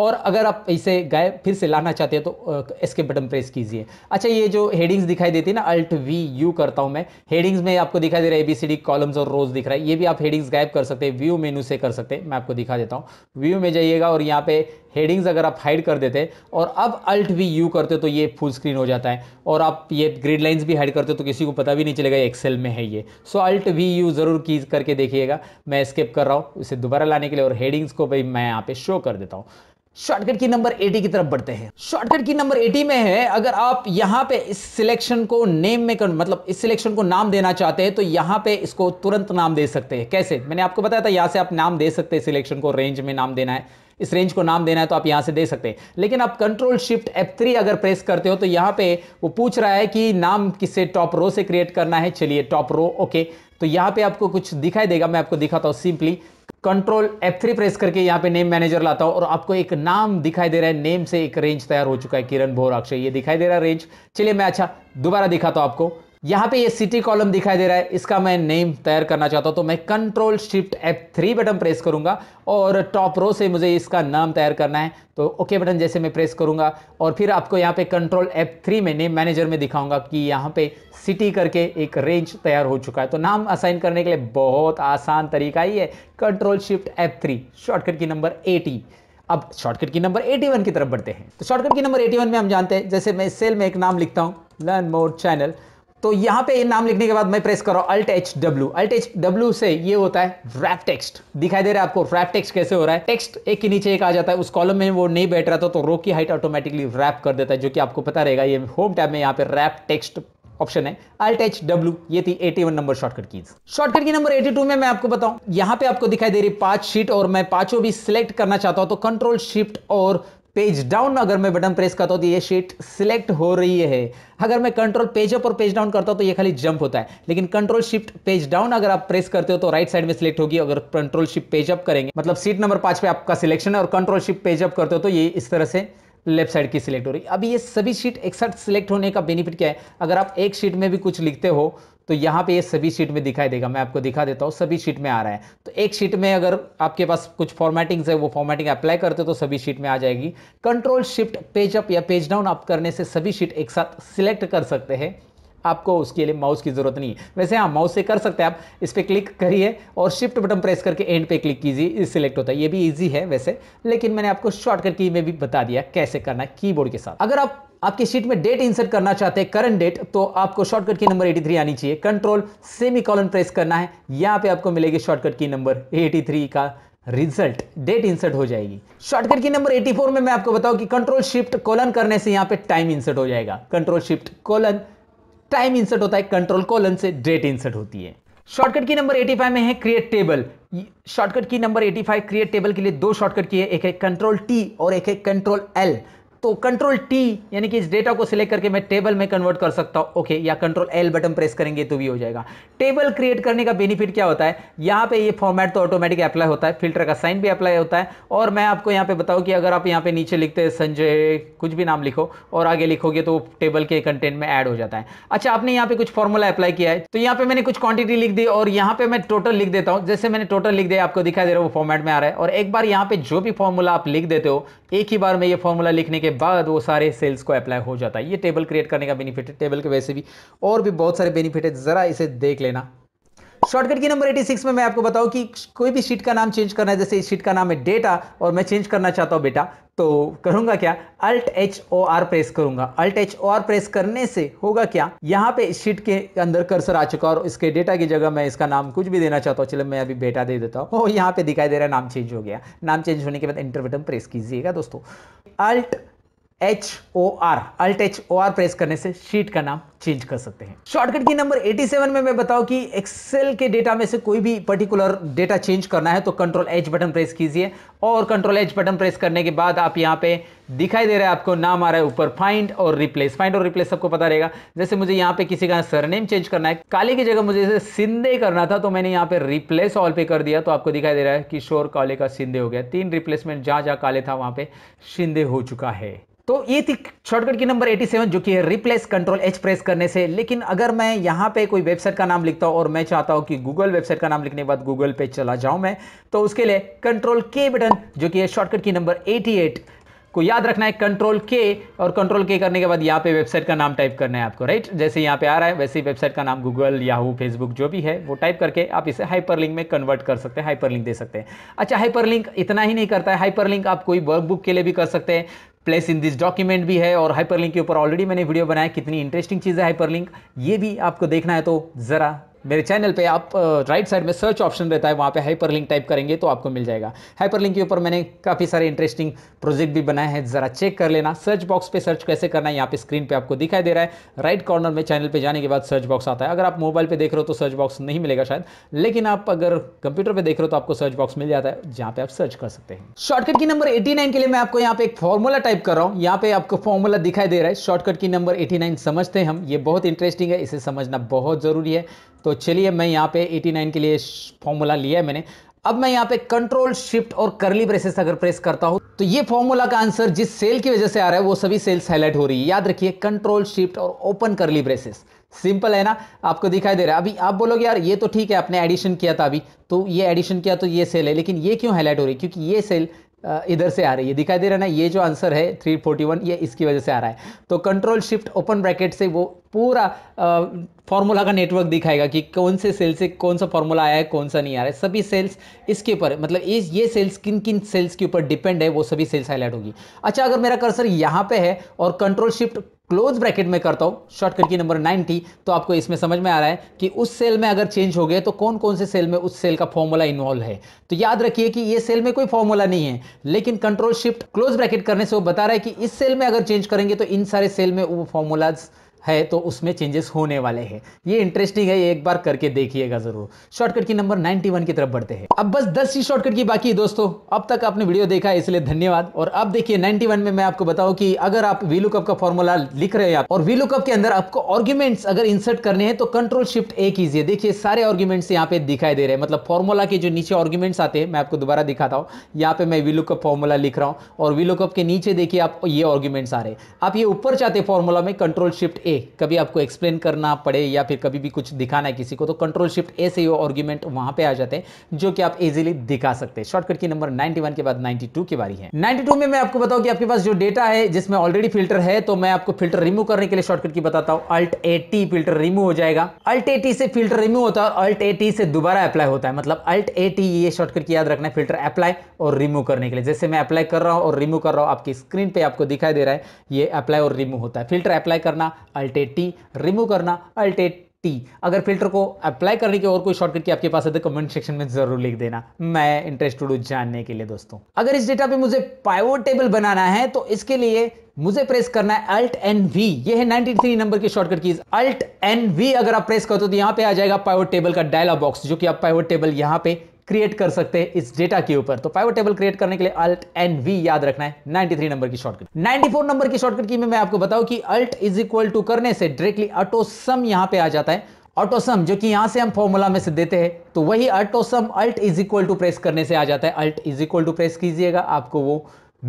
और अगर आप इसे गाय फिर से लाना चाहते हैं तो इसके बटन प्रेस कीजिए अच्छा ये जो हेडिंग्स दिखाई देती है ना अल्ट वी यू करता हूँ मैं हेडिंग्स में आपको दिखाई दे रहा है एबीसीडी कॉलम्स और रोज दिख रहा है ये भी आप हेडिंग्स गायब कर सकते हैं व्यू मेनू से कर सकते हैं मैं आपको दिखा देता हूँ व्यू में जाइएगा और यहाँ पे हेडिंग्स अगर आप हाइड कर देते और अब अल्ट वी यू करते तो ये फुल स्क्रीन हो जाता है और आप ये ग्रिड लाइन्स भी हाइड करते तो किसी को पता भी नहीं चलेगा एक्सेल में है ये सो अल्ट वी यू ज़रूर की करके देखिएगा मैं स्किप कर रहा हूँ इसे दोबारा लाने के लिए और हेडिंग्स को भाई मैं यहाँ पे शो कर देता हूँ शॉर्टकट की नंबर 80 की तरफ बढ़ते हैं शॉर्टकट की नंबर 80 में है अगर आप यहां पे इस सिलेक्शन को नेम में कर, मतलब इस सिलेक्शन को नाम देना चाहते हैं तो यहां पे इसको तुरंत नाम दे सकते हैं कैसे मैंने आपको बताया था यहां से आप नाम दे सकते हैं सिलेक्शन को रेंज में नाम देना है इस रेंज को नाम देना है तो आप यहां से दे सकते हैं लेकिन आप कंट्रोल शिफ्ट एफ थ्री अगर प्रेस करते हो तो यहां पे वो पूछ रहा है कि नाम किससे टॉप रो से क्रिएट करना है चलिए टॉप रो ओके okay. तो यहाँ पे आपको कुछ दिखाई देगा मैं आपको दिखाता हूँ सिंपली कंट्रोल F3 प्रेस करके यहाँ पे नेम मैनेजर लाता हूँ और आपको एक नाम दिखाई दे रहा है नेम से एक रेंज तैयार हो चुका है किरण भोर अक्षय ये दिखाई दे रहा है रेंज चलिए मैं अच्छा दोबारा दिखाता हूँ आपको यहाँ पे ये सिटी कॉलम दिखाई दे रहा है इसका मैं नेम तैयार करना चाहता हूं तो मैं control shift F three button press करूंगा और टॉप रो से मुझे इसका नाम तैयार करना है तो ओके बटन जैसे मैं प्रेस करूंगा और फिर आपको यहाँ पे कंट्रोल एप थ्री में नेम मैनेजर में दिखाऊंगा कि यहाँ पे सिटी करके एक रेंज तैयार हो चुका है तो नाम असाइन करने के लिए बहुत आसान तरीका ही है control shift F three shortcut की नंबर एटी अब शॉर्टकट की नंबर 81 की तरफ बढ़ते हैं तो शॉर्टकट की नंबर 81 में हम जानते हैं जैसे मैं सेल में एक नाम लिखता हूँ लर्न मोर चैनल तो यहां पे नाम लिखने के बाद मैं प्रेस कर रहा हूं alt H W alt H W से ये होता है रैप टेक्स्ट दिखाई दे रहा है आपको रैप टेक्स्ट कैसे हो रहा है टेक्स्ट एक के नीचे एक आ जाता है उस कॉलम में वो नहीं बैठ रहा था तो रो की हाइट ऑटोमेटिकली रैप कर देता है जो कि आपको पता रहेगा ये होम टैब में यहाँ पे रैप टेक्स्ट ऑप्शन है अल्ट एच डब्ल्यू ये थी 81 नंबर शॉर्टकट की शॉर्टकट की नंबर 82 में मैं आपको बताऊं यहां पे आपको दिखाई दे रही पांच शीट और मैं पांचों भी सिलेक्ट करना चाहता हूं तो कंट्रोल शिफ्ट और पेज डाउन अगर मैं बटन प्रेस करता हूं तो ये शीट सिलेक्ट हो रही है अगर मैं कंट्रोल पेज अप और पेज डाउन करता हूं तो ये खाली जंप होता है लेकिन कंट्रोल शिफ्ट पेज डाउन अगर आप प्रेस करते हो तो राइट साइड में सिलेक्ट होगी अगर कंट्रोल शिफ्ट पेज अप करेंगे मतलब सीट नंबर पांच पे आपका सिलेक्शन है और कंट्रोल शिफ्ट पेज अप करते हो तो ये इस तरह से लेफ्ट साइड की सिलेक्ट हो रही है अभी ये सभी शीट एक साथ सिलेक्ट होने का बेनिफिट क्या है अगर आप एक शीट में भी कुछ लिखते हो तो यहाँ पे ये सभी शीट में दिखाई देगा मैं आपको दिखा देता हूँ सभी शीट में आ रहा है तो एक शीट में अगर आपके पास कुछ फॉर्मेटिंग्स है वो फॉर्मेटिंग अप्लाई करते हो तो सभी शीट में आ जाएगी कंट्रोल शिफ्ट पेज अप या पेज डाउन आप करने से सभी शीट एक साथ सिलेक्ट कर सकते हैं आपको उसके लिए माउस की ज़रूरत नहीं है वैसे हाँ माउस से कर सकते हैं आप इस पर क्लिक करिए और शिफ्ट बटन प्रेस करके एंड पे क्लिक कीजिए सिलेक्ट होता है ये भी इजी है वैसे लेकिन मैंने आपको शॉर्टकट की में भी बता दिया कैसे करना है कीबोर्ड के साथ अगर आप आपकी शीट में डेट इंसर्ट करना चाहते हैं करंट डेट तो आपको शॉर्टकट की नंबर 83 आनी चाहिए कंट्रोल सेमी कॉलन प्रेस करना है यहाँ पे आपको मिलेगी शॉर्टकट की नंबर 83 का रिजल्ट डेट इंसर्ट हो जाएगी शॉर्टकट की नंबर 84 में मैं आपको बताऊं कि कंट्रोल शिफ्ट कॉलन करने से यहाँ पे टाइम इंसर्ट हो जाएगा control shift colon time insert होता है कंट्रोल कॉलन से डेट इंसर्ट होती है शॉर्टकट की नंबर 85 में है क्रिएट टेबल शॉर्टकट की नंबर 85 क्रिएट टेबल के लिए दो शॉर्टकट की है एक है कंट्रोल टी और एक है कंट्रोल एल तो कंट्रोल टी यानी कि इस डेटा को सिलेक्ट करके मैं टेबल में कन्वर्ट कर सकता हूं ओके या कंट्रोल एल बटन प्रेस करेंगे तो भी हो जाएगा टेबल क्रिएट करने का बेनिफिट क्या होता है यहां पे ये फॉर्मेट तो ऑटोमेटिक अप्लाई होता है फिल्टर का साइन भी अप्लाई होता है और मैं आपको यहां पे बताऊं कि अगर आप यहाँ पे नीचे लिखते हैं संजय कुछ भी नाम लिखो और आगे लिखोगे तो टेबल के कंटेंट में एड हो जाता है अच्छा आपने यहाँ पे कुछ फॉर्मूला अप्लाई किया है तो यहाँ पे मैंने कुछ क्वांटिटी लिख दी और यहाँ पे मैं टोटल लिख देता हूँ जैसे मैंने टोटल लिख दिया आपको दिखाई दे रहा है वो फॉर्मेट में आ रहा है और एक बार यहाँ पे जो भी फॉर्मूला आप लिख देते हो एक ही बार में ये फॉर्मूला लिखने के के बाद वो सारे सेल्स को अप्लाई हो जाता है ये टेबल क्रिएट करने का बेनिफिट है टेबल के वैसे भी और भी बहुत सारे बेनिफिट है ज़रा इसे देख लेना शॉर्टकट की नंबर 86 में मैं आपको बताऊं कि कोई भी शीट का नाम चेंज करना है जैसे इस शीट का नाम है डेटा और मैं चेंज करना चाहता हूं बेटा तो करूंगा क्या alt H O R press करूंगा alt H O R press करने से होगा क्या यहां पे शीट के अंदर कर्सर आ चुका और इसके डेटा की जगह मैं इसका नाम कुछ भी देना चाहता हूँ चलो मैं अभी बेटा दे देता हूँ यहाँ पे दिखाई दे रहा है नाम चेंज हो गया नाम चेंज होने के बाद इंटरविटम प्रेस कीजिएगा दोस्तों alt H O R alt H O R press करने से शीट का नाम चेंज कर सकते हैं शॉर्टकट की नंबर 87 में मैं बताऊं कि एक्सेल के डेटा में से कोई भी पर्टिकुलर डेटा चेंज करना है तो कंट्रोल एच बटन प्रेस कीजिए और कंट्रोल एच बटन प्रेस करने के बाद आप यहाँ पे दिखाई दे रहा है आपको नाम आ रहा है ऊपर फाइंड और रिप्लेस फाइंड और रिप्लेस सबको पता रहेगा जैसे मुझे यहाँ पे किसी का सरनेम चेंज करना है काले की जगह मुझे सिंधे करना था तो मैंने यहाँ पे रिप्लेस ऑल पे कर दिया तो आपको दिखाई दे रहा है कि शोर काले का सिंधे हो गया तीन रिप्लेसमेंट जहां जहां काले था वहां पे सिंधे हो चुका है तो ये थी शॉर्टकट की नंबर 87 जो कि है रिप्लेस कंट्रोल एच प्रेस करने से लेकिन अगर मैं यहाँ पे कोई वेबसाइट का नाम लिखता हूँ और मैं चाहता हूँ कि गूगल वेबसाइट का नाम लिखने के बाद गूगल पे चला जाऊँ मैं तो उसके लिए कंट्रोल के बटन जो कि है शॉर्टकट की नंबर 88 को याद रखना है कंट्रोल के और कंट्रोल के करने के बाद यहाँ पे वेबसाइट का नाम टाइप करना है आपको राइट जैसे यहाँ पे आ रहा है वैसे ही वेबसाइट का नाम गूगल याहू फेसबुक जो भी है वो टाइप करके आप इसे हाइपर में कन्वर्ट कर सकते हैं हाइपर दे सकते हैं अच्छा हाइपर इतना ही नहीं करता है हाइपर आप कोई वर्कबुक के लिए भी कर सकते हैं प्लेस इन दिस डॉक्यूमेंट भी है और हाइपरलिंक के ऊपर ऑलरेडी मैंने वीडियो बनाया कितनी इंटरेस्टिंग चीज़ है हाइपरलिंक ये भी आपको देखना है तो ज़रा मेरे चैनल पे आप राइट साइड में सर्च ऑप्शन रहता है वहाँ पे हाइपर लिंक टाइप करेंगे तो आपको मिल जाएगा हाइपर लिंक के ऊपर मैंने काफ़ी सारे इंटरेस्टिंग प्रोजेक्ट भी बनाए हैं ज़रा चेक कर लेना सर्च बॉक्स पे सर्च कैसे करना है यहाँ पे स्क्रीन पे आपको दिखाई दे रहा है राइट कॉर्नर में चैनल पे जाने के बाद सर्च बॉक्स आता है अगर आप मोबाइल पे देख रहे हो तो सर्च बॉक्स नहीं मिलेगा शायद लेकिन आप अगर कंप्यूटर पे देख रहे हो तो आपको सर्च बॉक्स मिल जाता है जहाँ पे आप सर्च कर सकते हैं शॉर्टकट की नंबर एटी के लिए मैं आपको यहाँ पे एक फॉर्मूला टाइप कर रहा हूँ यहाँ पे आपको फॉर्मूला दिखाई दे रहा है शॉर्टकट की नंबर एटी समझते हैं हम ये बहुत इंटरेस्टिंग है इसे समझना बहुत जरूरी है तो चलिए मैं यहाँ पे 89 के लिए फॉर्मूला लिया है मैंने अब मैं यहाँ पे कंट्रोल शिफ्ट और करली ब्रेसेस अगर प्रेस करता हूँ तो ये फॉर्मूला का आंसर जिस सेल की वजह से आ रहा है वो सभी सेल्स हाईलाइट हो रही है याद रखिए कंट्रोल शिफ्ट और ओपन करली ब्रेसेस सिंपल है ना आपको दिखाई दे रहा है अभी आप बोलोगे यार ये तो ठीक है आपने एडिशन किया था अभी तो ये एडिशन किया तो ये सेल है लेकिन ये क्यों हाईलाइट हो रही है क्योंकि ये सेल इधर से आ रही है दिखाई दे रहा है ना ये जो आंसर है 341 ये इसकी वजह से आ रहा है तो कंट्रोल शिफ्ट ओपन ब्रैकेट से वो पूरा फॉर्मूला का नेटवर्क दिखाएगा कि कौन से सेल से कौन सा फॉर्मूला आया है कौन सा नहीं आ रहा है सभी सेल्स इसके ऊपर मतलब इस ये सेल्स किन किन सेल्स के ऊपर डिपेंड है वो सभी सेल्स हाईलाइट होगी अच्छा अगर मेरा कर्सर यहाँ पे है और कंट्रोल शिफ्ट क्लोज ब्रैकेट में करता हूँ शॉर्टकट की नंबर नाइन थी तो आपको इसमें समझ में आ रहा है कि उस सेल में अगर चेंज हो गया तो कौन कौन से सेल में उस सेल का फॉर्मूला इन्वॉल्व है तो याद रखिए कि ये सेल में कोई फॉर्मूला नहीं है लेकिन कंट्रोल शिफ्ट क्लोज ब्रैकेट करने से वो बता रहा है कि इस सेल में अगर चेंज करेंगे तो इन सारे सेल में वो फॉर्मूलाज है तो उसमें चेंजेस होने वाले हैं ये इंटरेस्टिंग है ये एक बार करके देखिएगा जरूर शॉर्टकट की नंबर 91 की तरफ बढ़ते हैं अब बस 10 ही शॉर्टकट की बाकी है दोस्तों अब तक आपने वीडियो देखा है इसलिए धन्यवाद और अब देखिए 91 में मैं आपको बताऊं कि अगर आप वी लुकअप का फॉर्मूला लिख रहे हैं और वी लुकअप के अंदर आपको ऑर्ग्यूमेंट्स अगर इंसर्ट करने हैं तो कंट्रोल शिफ्ट ए कीजिए देखिए सारे ऑर्ग्यूमेंट्स यहाँ पे दिखाई दे रहे हैं मतलब फॉर्मूला के जो नीचे ऑर्ग्यूमेंट्स आते हैं मैं आपको दोबारा दिखाता हूँ यहाँ पे मैं वी लुकअप फॉर्मूला लिख रहा हूँ और वी लुकअप के नीचे देखिए आप ये ऑर्ग्यूमेंट्स आ रहे हैं आप ये ऊपर चाहते फॉर्मूला में कंट्रोल शिफ्ट ए कभी आपको एक्सप्लेन करना पड़े या फिर कभी भी कुछ दिखाना है किसी को तो कंट्रोल शिफ्ट ए से वो आर्ग्यूमेंट वहां पे आ जाते हैं जो कि आप इजीली दिखा सकते हैं शॉर्टकट की नंबर 91 के बाद 92 की बारी है 92 में मैं आपको बताऊं कि आपके पास जो डेटा है जिसमें ऑलरेडी फिल्टर है तो मैं आपको फिल्टर रिमूव करने के लिए शॉर्टकट की बताता हूँ अल्ट ए फिल्टर रिमूव हो जाएगा अल्ट ए से फिल्टर रिमूव होता है अल्ट ए से दोबारा अप्लाई होता है मतलब अल्ट ए ये शॉर्टकट की याद रखना है फिल्टर अप्लाई और रिमूव करने के लिए जैसे मैं अप्लाई कर रहा हूँ और रिमूव कर रहा हूँ आपकी स्क्रीन पर आपको दिखाई दे रहा है ये अप्लाई और रिमूव होता है फिल्टर अप्लाई करना अल्टेट टी रिमूव करना अल्टेट टी अगर फिल्टर को अप्लाई करने की और कोई शॉर्टकट की आपके पास है तो कमेंट सेक्शन में जरूर लिख देना मैं इंटरेस्टेड हूं जानने के लिए दोस्तों अगर इस डेटा पे मुझे पाइव टेबल बनाना है तो इसके लिए मुझे प्रेस करना है अल्ट एन वी ये है 93 नंबर की shortcut keys alt N V अगर आप प्रेस करते हो तो यहां पे आ जाएगा पाइव टेबल का डायलॉग बॉक्स जो कि आप पाइव टेबल यहां पे क्रिएट कर सकते हैं इस डेटा के ऊपर तो पाइवट टेबल क्रिएट करने के लिए अल्ट एंड वी याद रखना है 93 नंबर की शॉर्टकट 94 नंबर की शॉर्टकट की में मैं आपको बताऊं कि अल्ट इज इक्वल टू करने से डायरेक्टली ऑटोसम यहां पे आ जाता है ऑटोसम जो कि यहां से हम फॉर्मूला में से देते हैं तो वही autosum alt is equal to press करने से आ जाता है alt is equal to press कीजिएगा आपको वो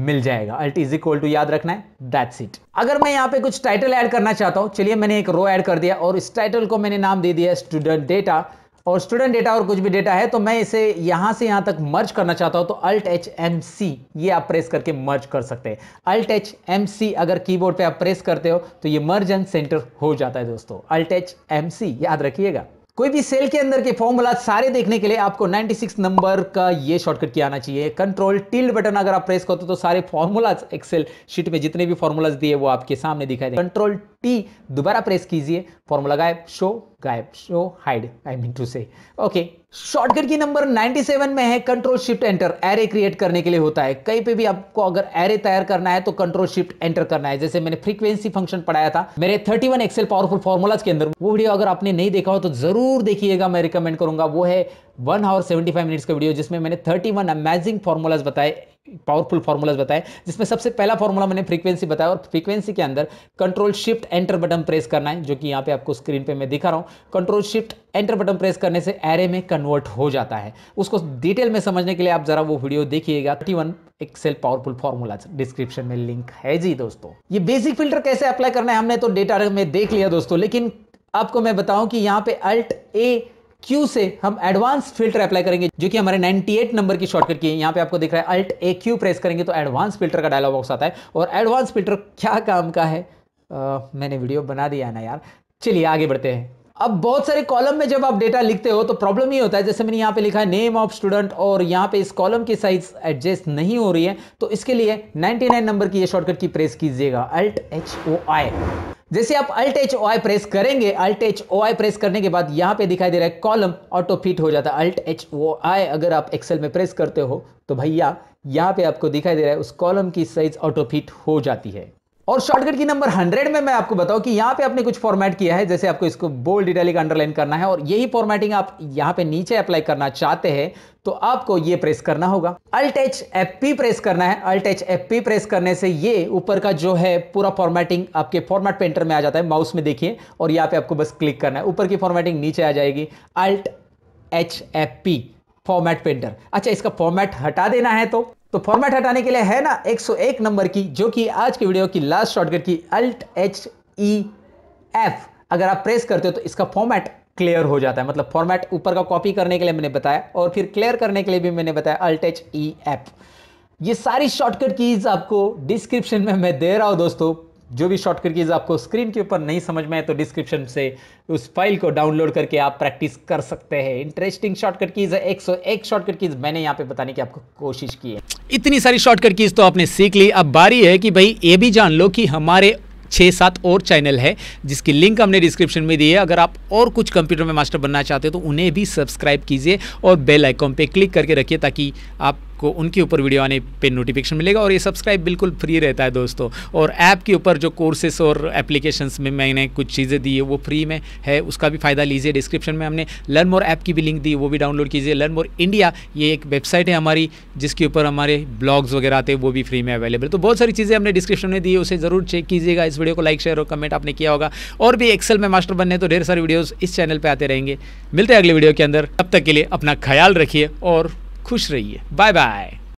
मिल जाएगा अल्ट इज इक्वल टू याद रखना है दैट्स इट अगर मैं यहाँ पे कुछ टाइटल ऐड करना चाहता हूँ चलिए मैंने एक रो ऐड कर दिया और इस टाइटल को मैंने नाम दे दिया स्टूडेंट डेटा और स्टूडेंट डेटा और कुछ भी डेटा है तो मैं इसे यहां से यहां तक मर्ज करना चाहता हूं तो अल्ट एच एम सी ये आप प्रेस करके मर्ज कर सकते हैं अल्ट एच एम सी अगर कीबोर्ड पे आप प्रेस करते हो तो ये मर्ज एंड सेंटर हो जाता है दोस्तों अल्ट एच एम सी याद रखिएगा कोई भी सेल के अंदर के फॉर्मूला सारे देखने के लिए आपको 96 नंबर का ये शॉर्टकट की आना चाहिए कंट्रोल टिल्ड बटन अगर आप प्रेस करते हो तो सारे फॉर्मूलाज एक्सेल शीट में जितने भी फॉर्मूलाज दिए वो आपके सामने दिखाई दे कंट्रोल टी दोबारा प्रेस कीजिए फॉर्मूला गायब शो गायब show hide I mean to से ओके शॉर्टकट की नंबर 97 में है control shift enter array create करने के लिए होता है कहीं पे भी आपको अगर एरे तैयार करना है तो कंट्रोल शिफ्ट एंटर करना है जैसे मैंने फ्रीक्वेंसी फंक्शन पढ़ाया था मेरे 31 एक्सेल पावरफुल फॉर्मूलाज के अंदर वो वीडियो अगर आपने नहीं देखा हो तो जरूर देखिएगा मैं रिकमेंड करूंगा वो है one hour seventy five minutes का वीडियो जिसमें मैंने थर्टी वन अमेजिंग फॉर्मूलाज बताए पावरफुल फॉर्मूलाज बताए जिसमें सबसे पहला फॉर्मूला मैंने फ्रीक्वेंसी बताया और फ्रीक्वेंसी के अंदर control shift enter button press करना है जो कि यहाँ पे आपको स्क्रीन पे मैं दिखा रहा हूँ control shift enter button press करने से एरे में कन्वर्ट हो जाता है उसको डिटेल में समझने के लिए आप जरा वो वीडियो देखिएगा thirty one Excel powerful formula description में लिंक है जी दोस्तों ये बेसिक फिल्टर कैसे अप्लाई करना है हमने तो डेटा में देख लिया दोस्तों लेकिन आपको मैं बताऊं कि यहाँ पे अल्ट ए क्यू से हम एडवांस फिल्टर अप्लाई करेंगे जो कि हमारे 98 नंबर की शॉर्टकट की है यहाँ पे आपको दिख रहा है अल्ट ए क्यू प्रेस करेंगे तो एडवांस फिल्टर का डायलॉग बॉक्स आता है और एडवांस फिल्टर क्या काम का है आ, मैंने वीडियो बना दिया ना यार चलिए आगे बढ़ते हैं अब बहुत सारे कॉलम में जब आप डेटा लिखते हो तो प्रॉब्लम ये होता है जैसे मैंने यहाँ पे लिखा है नेम ऑफ स्टूडेंट और यहाँ पे इस कॉलम की साइज एडजस्ट नहीं हो रही है तो इसके लिए 99 नंबर की ये शॉर्टकट की प्रेस कीजिएगा अल्ट एच ओ आई जैसे आप alt H O I press करेंगे alt H O I press करने के बाद यहाँ पे दिखाई दे रहा है कॉलम ऑटो फिट हो जाता है अल्ट एच ओ आई अगर आप एक्सेल में प्रेस करते हो तो भैया यहाँ पे आपको दिखाई दे रहा है उस कॉलम की साइज ऑटो फिट हो जाती है और शॉर्टकट की नंबर 100 में मैं आपको बताऊं कि यहां पे आपने कुछ फॉर्मेट किया है जैसे आपको इसको बोल्ड डिटेलिंग अंडरलाइन करना है और यही फॉर्मेटिंग आप यहां पे नीचे अप्लाई करना चाहते हैं तो आपको ये प्रेस करना होगा alt H F P press करना है alt H F P press करने से ये ऊपर का जो है पूरा फॉर्मेटिंग आपके फॉर्मेट पेंटर में आ जाता है माउस में देखिए और यहाँ पे आपको बस क्लिक करना है ऊपर की फॉर्मेटिंग नीचे आ जाएगी alt H F P format painter अच्छा इसका फॉर्मेट हटा देना है तो तो फॉर्मेट हटाने के लिए है ना 101 नंबर की जो कि आज की वीडियो की लास्ट शॉर्टकट की अल्ट एच ई एफ अगर आप प्रेस करते हो तो इसका फॉर्मेट क्लियर हो जाता है मतलब फॉर्मेट ऊपर का कॉपी करने के लिए मैंने बताया और फिर क्लियर करने के लिए भी मैंने बताया अल्ट एच ई एफ ये सारी शॉर्टकट कीज आपको डिस्क्रिप्शन में मैं दे रहा हूँ दोस्तों जो भी शॉर्टकट कीज आपको स्क्रीन के ऊपर नहीं समझ में आए तो डिस्क्रिप्शन से उस फाइल को डाउनलोड करके आप प्रैक्टिस कर सकते हैं इंटरेस्टिंग शॉर्टकट कीज है एक सौ एक शॉर्टकट कीज मैंने यहाँ पे बताने की आपको कोशिश की है इतनी सारी शॉर्टकट कीज तो आपने सीख ली अब बारी है कि भाई ये भी जान लो कि हमारे छः सात और चैनल है जिसकी लिंक हमने डिस्क्रिप्शन में दी है अगर आप और कुछ कंप्यूटर में मास्टर बनना चाहते हो तो उन्हें भी सब्सक्राइब कीजिए और बेल आइकॉन पे क्लिक करके रखिए ताकि आप आपको उनके ऊपर वीडियो आने पे नोटिफिकेशन मिलेगा और ये सब्सक्राइब बिल्कुल फ्री रहता है दोस्तों और ऐप के ऊपर जो कोर्सेस और एप्लीकेशंस में मैंने कुछ चीज़ें दी है वो फ्री में है उसका भी फ़ायदा लीजिए डिस्क्रिप्शन में हमने लर्न मोर ऐप की भी लिंक दी वो भी डाउनलोड कीजिए लर्न मोर इंडिया ये एक वेबसाइट है हमारी जिसके ऊपर हमारे ब्लॉग्स वगैरह आते हैं वो भी फ्री में अवेलेबल तो बहुत सारी चीज़ें हमने डिस्क्रिप्शन में दी उसे ज़रूर चेक कीजिएगा इस वीडियो को लाइक शेयर और कमेंट आपने किया होगा और भी एक्सेल में मास्टर बनने तो ढेर सारे वीडियोज़ इस चैनल पर आते रहेंगे मिलते हैं अगले वीडियो के अंदर तब तक के लिए अपना ख्याल रखिए और खुश रहिए बाय बाय